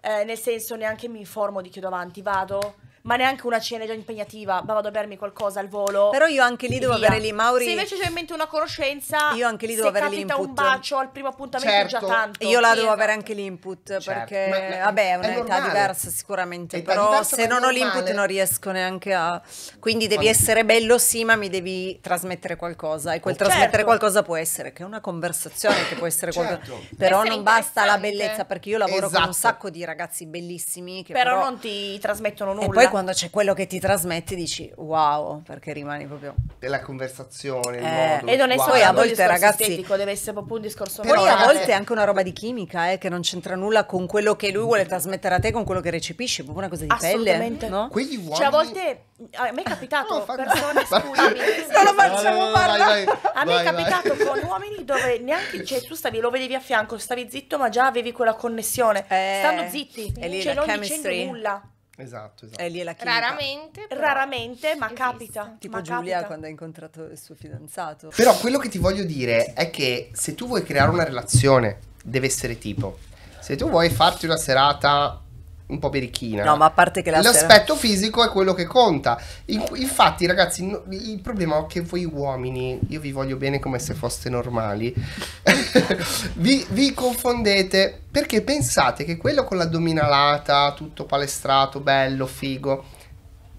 S3: eh, nel senso neanche mi informo di chi ho davanti vado ma neanche una cena già impegnativa, ma vado a bermi qualcosa al volo. Però io anche lì devo via. avere lì Mauri. Se invece c'è in mente una conoscenza, io anche lì devo avere l'input. Se un bacio al primo appuntamento certo. già tanto. Io la sì, devo esatto. avere anche
S2: l'input certo. perché ma, vabbè, è un'età è diversa sicuramente, età però se non ho l'input non riesco neanche a quindi devi Quando... essere bello sì, ma mi devi trasmettere qualcosa e quel certo. trasmettere qualcosa può essere che una conversazione che può essere qualcosa. Certo. Però non basta la bellezza perché io lavoro esatto. con un esatto. sacco di ragazzi bellissimi che però, però non
S3: ti trasmettono nulla quando
S2: c'è quello che ti trasmette dici wow, perché rimani proprio... Della conversazione, eh, modo, E non è solo a volte, ragazzi... Estetico,
S3: deve essere proprio un discorso... Poi a volte è anche
S2: una roba di chimica, eh, che non c'entra nulla con quello che lui vuole trasmettere a te, con quello che recepisci, proprio una cosa di pelle, no? Quegli uomini... Cioè a
S3: volte... A me è [LAUGHS] capitato no, persone, scusami, [LAUGHS] non lo facciamo parlare.
S2: [LAUGHS] A me è capitato
S3: vai. con uomini dove neanche cioè, tu stavi, lo vedevi a fianco, stavi zitto, ma già avevi quella connessione. Eh, Stando zitti, cioè non chemistry. dicendo nulla. Esatto, esatto. È lì la chimica. Raramente. Raramente, ma esiste. capita.
S2: Tipo ma Giulia capita. quando ha incontrato il suo fidanzato. Però
S1: quello che ti voglio dire è che se tu vuoi creare una relazione, deve essere tipo. Se tu vuoi farti una serata un po' birichina. No, ma a parte che la l'aspetto sera... fisico è quello che conta. In, infatti, ragazzi, no, il problema è che voi uomini, io vi voglio bene come se foste normali, [LAUGHS] vi, vi, confondete perché pensate che quello con l'addominalata, tutto palestrato, bello, figo,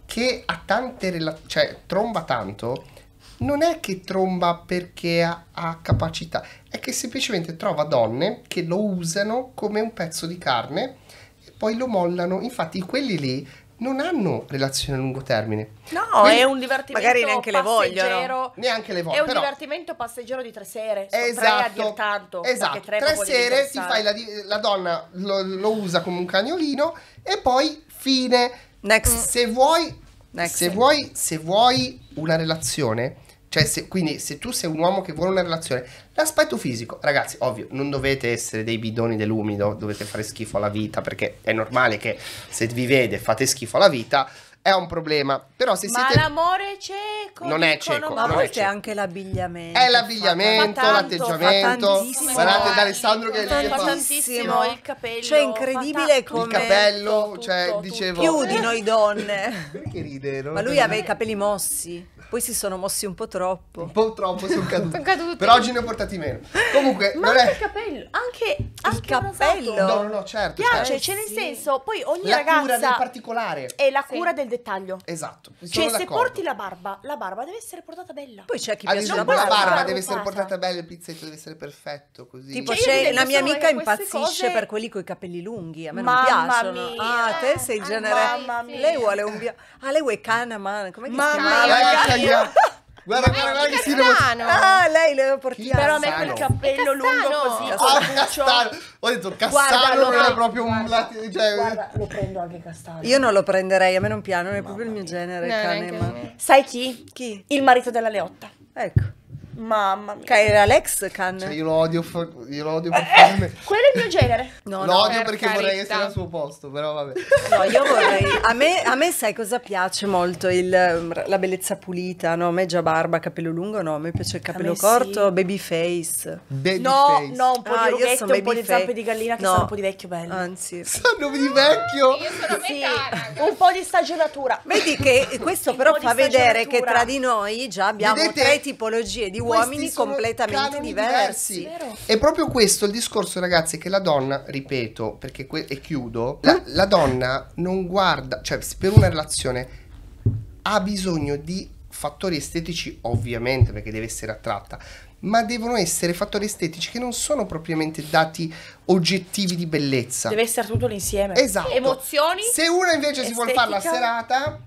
S1: che ha tante relazioni, cioè tromba tanto, non è che tromba perché ha, ha, capacità, è che semplicemente trova donne che lo usano come un pezzo di carne poi lo mollano. Infatti, quelli lì non hanno relazione a lungo termine.
S3: No, Quindi, è un divertimento magari neanche le vogliono. Neanche le vogliono. È un però. divertimento passeggero di tre sere. So, esatto. Tre a dir esatto. tanto. Esatto. Tre, tre sere ti fai la,
S1: la donna lo, lo, usa come un cagnolino e poi fine. Next. Mm, se vuoi, Next. Se, vuoi se vuoi una relazione cioè, se, quindi se tu sei un uomo che vuole una relazione, l'aspetto fisico, ragazzi, ovvio, non dovete essere dei bidoni dell'umido, dovete fare schifo alla vita, perché è normale che se vi vede fate schifo alla vita, è un problema. Però
S2: se ma siete... l'amore cieco. Non è cieco. Ma a volte è anche l'abbigliamento. È l'abbigliamento, l'atteggiamento.
S1: Guardate da Alessandro che fa tantissimo il
S2: capello. Cioè incredibile come il capello,
S1: tutto, cioè tutto, dicevo più di noi donne. Perché ridere?
S2: Ma lui aveva i capelli mossi. Poi si sono mossi un po' troppo. Un po' troppo sono [LAUGHS] caduti. sono caduti. Però oggi ne ho portati meno. Comunque, Ma non anche è... il
S3: cappello. Anche, il anche cappello. No, no, no, certo. Piace, eh, certo. c'è cioè, nel sì. senso, poi ogni la ragazza... La cura del
S1: particolare.
S3: È la cura sì. del dettaglio. Esatto. Cioè, se porti la barba, la barba deve essere portata bella. Poi c'è chi Ad
S1: piace esempio, la barba. La barba deve essere portata bella, il pizzetto deve essere
S2: perfetto, così. Tipo, cioè, c'è una mia amica impazzisce cose... per quelli con i capelli lunghi, a me Mamma non piacciono. Mia. Ah, te sei il genere... Lei vuole un... Ah, lei vuole Canaman. come si chiama? Mamma mia! Italia. Guarda, guarda, guarda che stile Ah, lei lo portiamo. Però a me quel cappello lungo così. Ah, castano.
S3: Ho detto castano guarda, non era proprio guarda, un latte, cioè... guarda, lo prendo anche castano. Io non lo
S2: prenderei, a me non piano, non è proprio il mio genere, no, cane, ma...
S3: Sai chi? Chi? Il marito della Leotta. Ecco. Mamma mia. Che cioè, era Alex Can. Cioè,
S2: io lo odio, io lo odio
S1: eh, per farmi... Eh,
S3: quello è il mio genere. No, lo no, odio per perché carità. vorrei essere
S1: al suo posto, però
S2: vabbè. No, io vorrei... A me, a me sai cosa piace molto? Il, la bellezza pulita, no? A me già barba, capello lungo, no? A me piace il capello corto, sì. baby face. Baby no, face. no, un po' ah, di rughetto, un po' di zampe di
S3: gallina che no. sono un po' di vecchio bello. Anzi. [LAUGHS] Sono di vecchio?
S2: Io sono sì. Un po' di stagionatura. Vedi che questo [LAUGHS] però fa vedere che tra di noi già abbiamo tre tipologie di uomini uomini completamente diversi. diversi.
S1: È proprio questo il discorso, ragazzi, che la donna, ripeto, perché e chiudo, la, mm. la donna non guarda, cioè per una relazione ha bisogno di fattori estetici, ovviamente, perché deve essere attratta, ma devono essere fattori estetici che non sono propriamente dati oggettivi di bellezza. Deve
S3: essere tutto l'insieme. Esatto.
S2: Emozioni. Se una invece estetica. si vuole fare la serata,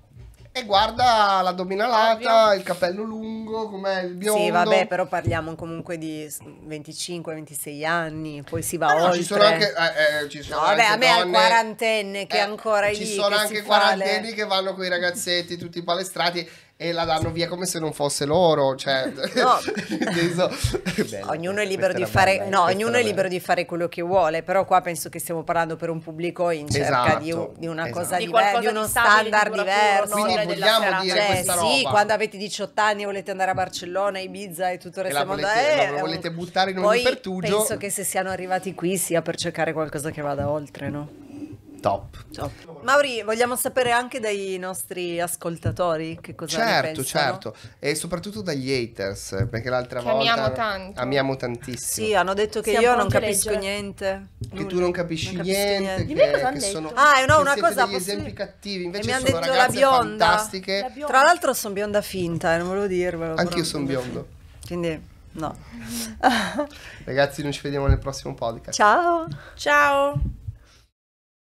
S1: e guarda l'addominalata,
S2: Ovvio. il capello lungo, com'è il biondo. Sì, vabbè, però parliamo comunque di 25-26 anni, poi si va ah, no, Ci sono anche, eh, eh, ci sono no, vabbè, a me donne, al quarantenne che eh, ancora lì Ci sono anche quarantenni le...
S1: che vanno con i ragazzetti tutti palestrati e la danno via come se non fosse loro. Cioè, no. [LAUGHS] [LAUGHS]
S2: ognuno è libero, di fare, no, ognuno è libero di fare, quello che vuole, però qua penso che stiamo parlando per un pubblico in cerca esatto, di, di, una esatto. cosa di diversa, di uno standard diverso. Quindi vogliamo dire cioè, questa roba. Sì, quando avete 18 anni e volete andare a Barcellona, Ibiza e tutto il resto del mondo. Eh, la volete buttare in un pertugio. Penso che se siano arrivati qui sia per cercare qualcosa che vada oltre, no? top. top. Mauri, vogliamo sapere anche dai nostri ascoltatori che cosa certo, Certo,
S1: E soprattutto dagli haters, perché l'altra che volta... Amiamo tanto. Amiamo tantissimo. Sì,
S2: hanno detto che Siamo io non capisco leggere. niente.
S1: Che tu non capisci non niente, niente. Che, che sono... Ah, no, una cosa... Degli possibile. esempi
S2: cattivi, invece mi hanno detto la bionda. fantastiche. La bionda. Tra l'altro sono bionda finta, eh, non volevo dirvelo. Anch'io sono biondo. Quindi... No.
S1: Ragazzi, noi ci vediamo nel prossimo podcast.
S2: Ciao. Ciao.